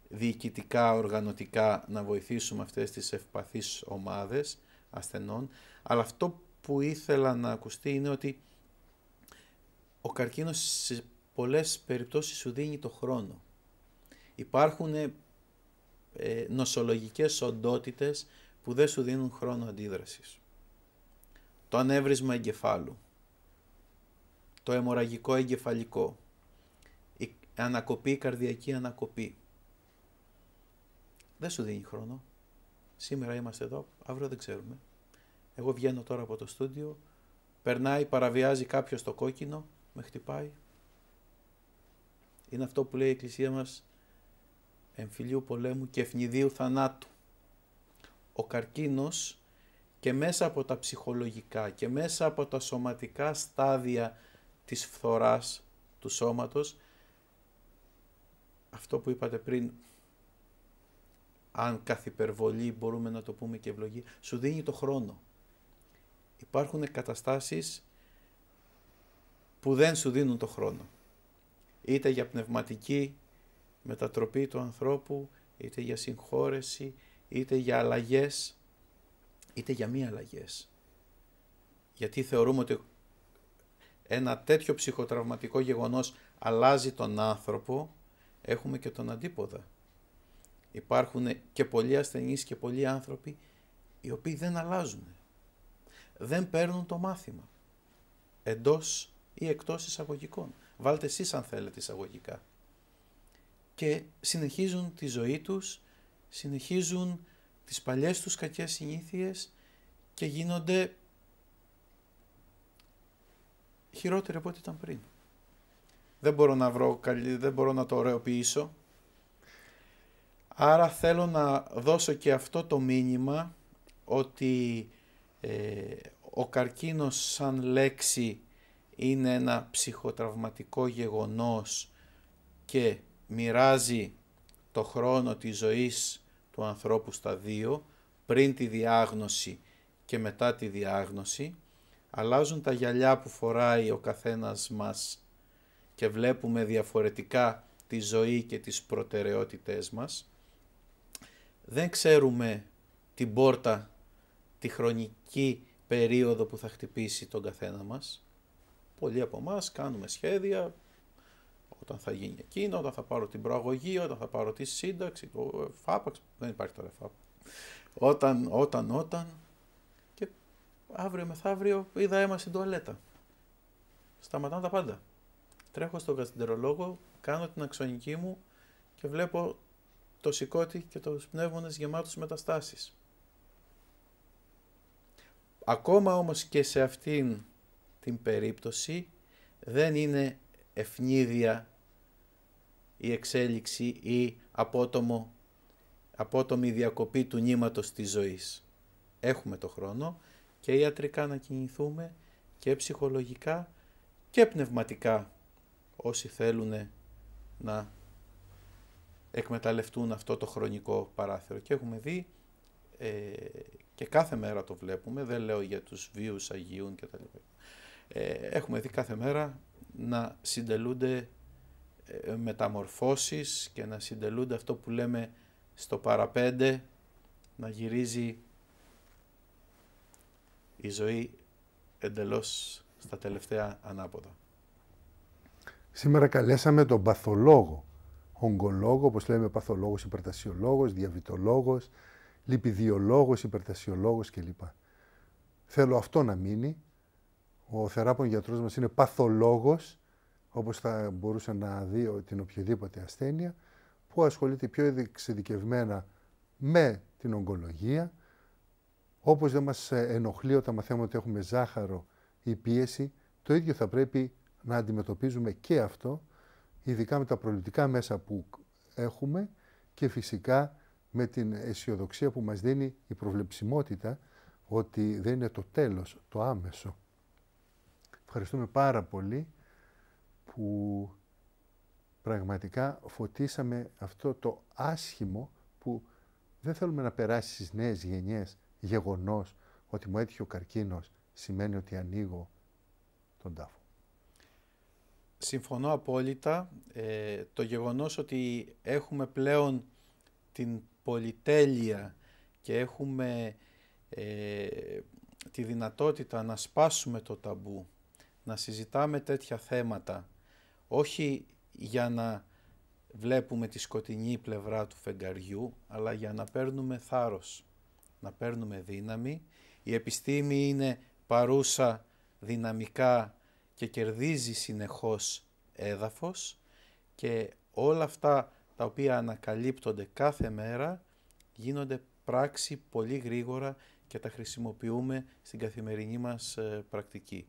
Speaker 2: διοικητικά, οργανωτικά να βοηθήσουμε αυτές τις ευπαθείς ομάδες ασθενών, αλλά αυτό που ήθελα να ακουστεί είναι ότι ο καρκίνος πολλές περιπτώσεις σου δίνει το χρόνο. Υπάρχουν ε, νοσολογικές οντότητες που δεν σου δίνουν χρόνο αντίδρασης. Το ανέβρισμα εγκεφάλου, το αιμορραγικό εγκεφαλικό, η ανακοπή, η καρδιακή ανακοπή. Δεν σου δίνει χρόνο. Σήμερα είμαστε εδώ, αύριο δεν ξέρουμε. Εγώ βγαίνω τώρα από το στούντιο, περνάει, παραβιάζει κάποιος το κόκκινο, με χτυπάει, είναι αυτό που λέει η Εκκλησία μας εμφυλίου πολέμου και ευνηδίου θανάτου. Ο καρκίνος και μέσα από τα ψυχολογικά και μέσα από τα σωματικά στάδια της φθοράς του σώματος, αυτό που είπατε πριν, αν καθυπερβολή μπορούμε να το πούμε και ευλογή, σου δίνει το χρόνο. Υπάρχουν καταστάσεις που δεν σου δίνουν το χρόνο είτε για πνευματική μετατροπή του ανθρώπου, είτε για συγχώρεση, είτε για αλλαγές, είτε για μη αλλαγές. Γιατί θεωρούμε ότι ένα τέτοιο ψυχοτραυματικό γεγονός αλλάζει τον άνθρωπο, έχουμε και τον αντίποδα. Υπάρχουν και πολλοί ασθενείς και πολλοί άνθρωποι οι οποίοι δεν αλλάζουν. Δεν παίρνουν το μάθημα εντός ή εκτός εισαγωγικών βάλτε εσείς αν θέλετε εισαγωγικά. Και συνεχίζουν τη ζωή τους, συνεχίζουν τις παλιές τους κακές συνήθειες και γίνονται χειρότεροι από ό,τι ήταν πριν. Δεν μπορώ να βρω καλή, δεν μπορώ να το ωραιοποιήσω. Άρα θέλω να δώσω και αυτό το μήνυμα ότι ε, ο καρκίνος σαν λέξη είναι ένα ψυχοτραυματικό γεγονός και μοιράζει το χρόνο της ζωής του ανθρώπου στα δύο, πριν τη διάγνωση και μετά τη διάγνωση, αλλάζουν τα γυαλιά που φοράει ο καθένας μας και βλέπουμε διαφορετικά τη ζωή και τις προτεραιότητές μας. Δεν ξέρουμε την πόρτα, τη χρονική περίοδο που θα χτυπήσει τον καθένα μας. Πολλοί από εμάς κάνουμε σχέδια όταν θα γίνει εκείνο, όταν θα πάρω την προαγωγή, όταν θα πάρω τη σύνταξη, το φάπαξ, ε, δεν υπάρχει τώρα φάπαξ. Όταν, όταν, όταν και αύριο μεθαύριο είδα αίμα στην τουαλέτα. Σταματάνε τα πάντα. Τρέχω στον καστιντερολόγο, κάνω την αξονική μου και βλέπω το σηκώτη και τους πνεύμονες γεμάτους μεταστάσεις. Ακόμα όμως και σε αυτήν την περίπτωση δεν είναι ευνίδια η εξέλιξη ή απότομο, απότομη διακοπή του νήματος της ζωής. Έχουμε το χρόνο και ιατρικά να κινηθούμε και ψυχολογικά και πνευματικά όσοι θέλουν να εκμεταλλευτούν αυτό το χρονικό παράθυρο. Και έχουμε δει ε, και κάθε μέρα το βλέπουμε, δεν λέω για τους βίους Αγίων κτλ. Ε, έχουμε δει κάθε μέρα να συντελούνται ε, μεταμορφώσεις και να συντελούνται αυτό που λέμε στο παραπέντε να γυρίζει η ζωή εντελώς στα τελευταία ανάποδα.
Speaker 1: Σήμερα καλέσαμε τον παθολόγο, ογκολόγο, όπως λέμε παθολόγος, υπερτασιολόγος, διαβητολόγος, λιπιδιολόγος, υπερτασιολόγος κλπ. Θέλω αυτό να μείνει ο θεράπων γιατρός μας είναι παθολόγος, όπως θα μπορούσε να δει την οποιαδήποτε ασθένεια, που ασχολείται πιο εξειδικευμένα με την ογκολογία, όπως δεν μας ε, ενοχλεί όταν μαθαίνουμε ότι έχουμε ζάχαρο ή πίεση, το ίδιο θα πρέπει να αντιμετωπίζουμε και αυτό, ειδικά με τα προληπτικά μέσα που έχουμε και φυσικά με την αισιοδοξία που μας δίνει η προβλεψιμότητα ότι δεν είναι το τέλος, το άμεσο. Ευχαριστούμε πάρα πολύ που πραγματικά φωτίσαμε αυτό το άσχημο που δεν θέλουμε να περάσει στις νέες γενιές γεγονός ότι μου έτυχε ο καρκίνος σημαίνει ότι ανοίγω τον τάφο. Συμφωνώ απόλυτα.
Speaker 2: Ε, το γεγονός ότι έχουμε πλέον την πολυτέλεια και έχουμε ε, τη δυνατότητα να σπάσουμε το ταμπού να συζητάμε τέτοια θέματα, όχι για να βλέπουμε τη σκοτεινή πλευρά του φεγγαριού, αλλά για να παίρνουμε θάρρος, να παίρνουμε δύναμη. Η επιστήμη είναι παρούσα δυναμικά και κερδίζει συνεχώς έδαφος και όλα αυτά τα οποία ανακαλύπτονται κάθε μέρα γίνονται πράξη πολύ γρήγορα και τα χρησιμοποιούμε στην καθημερινή μας ε, πρακτική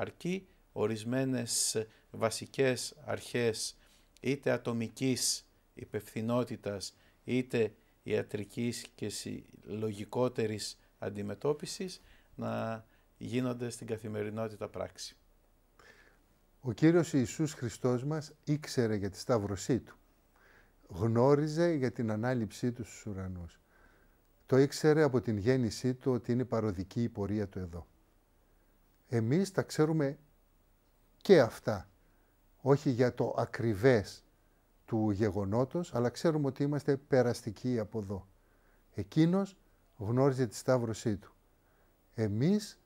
Speaker 2: αρκεί ορισμένες βασικές αρχές είτε ατομικής υπευθυνότητας είτε ιατρικής και συλλογικότερης αντιμετώπισης να γίνονται στην καθημερινότητα πράξη.
Speaker 1: Ο Κύριος Ιησούς Χριστός μας ήξερε για τη σταυρωσή Του. Γνώριζε για την ανάληψή Του στους ουρανούς. Το ήξερε από την γέννησή Του ότι είναι παροδική η πορεία Του εδώ. Εμείς τα ξέρουμε και αυτά, όχι για το ακριβές του γεγονότος, αλλά ξέρουμε ότι είμαστε περαστικοί από εδώ. Εκείνος γνώριζε τη σταύρωσή του. Εμείς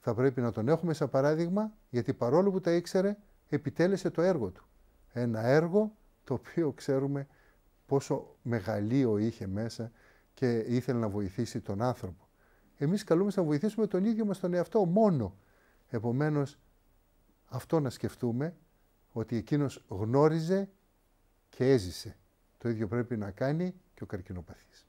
Speaker 1: θα πρέπει να τον έχουμε σαν παράδειγμα, γιατί παρόλο που τα ήξερε, επιτέλεσε το έργο του. Ένα έργο το οποίο ξέρουμε πόσο μεγαλείο είχε μέσα και ήθελε να βοηθήσει τον άνθρωπο. Εμείς καλούμαστε να βοηθήσουμε τον ίδιο μας τον εαυτό μόνο. Επομένως, αυτό να σκεφτούμε, ότι εκείνος γνώριζε και έζησε. Το ίδιο πρέπει να κάνει και ο καρκινοπαθής.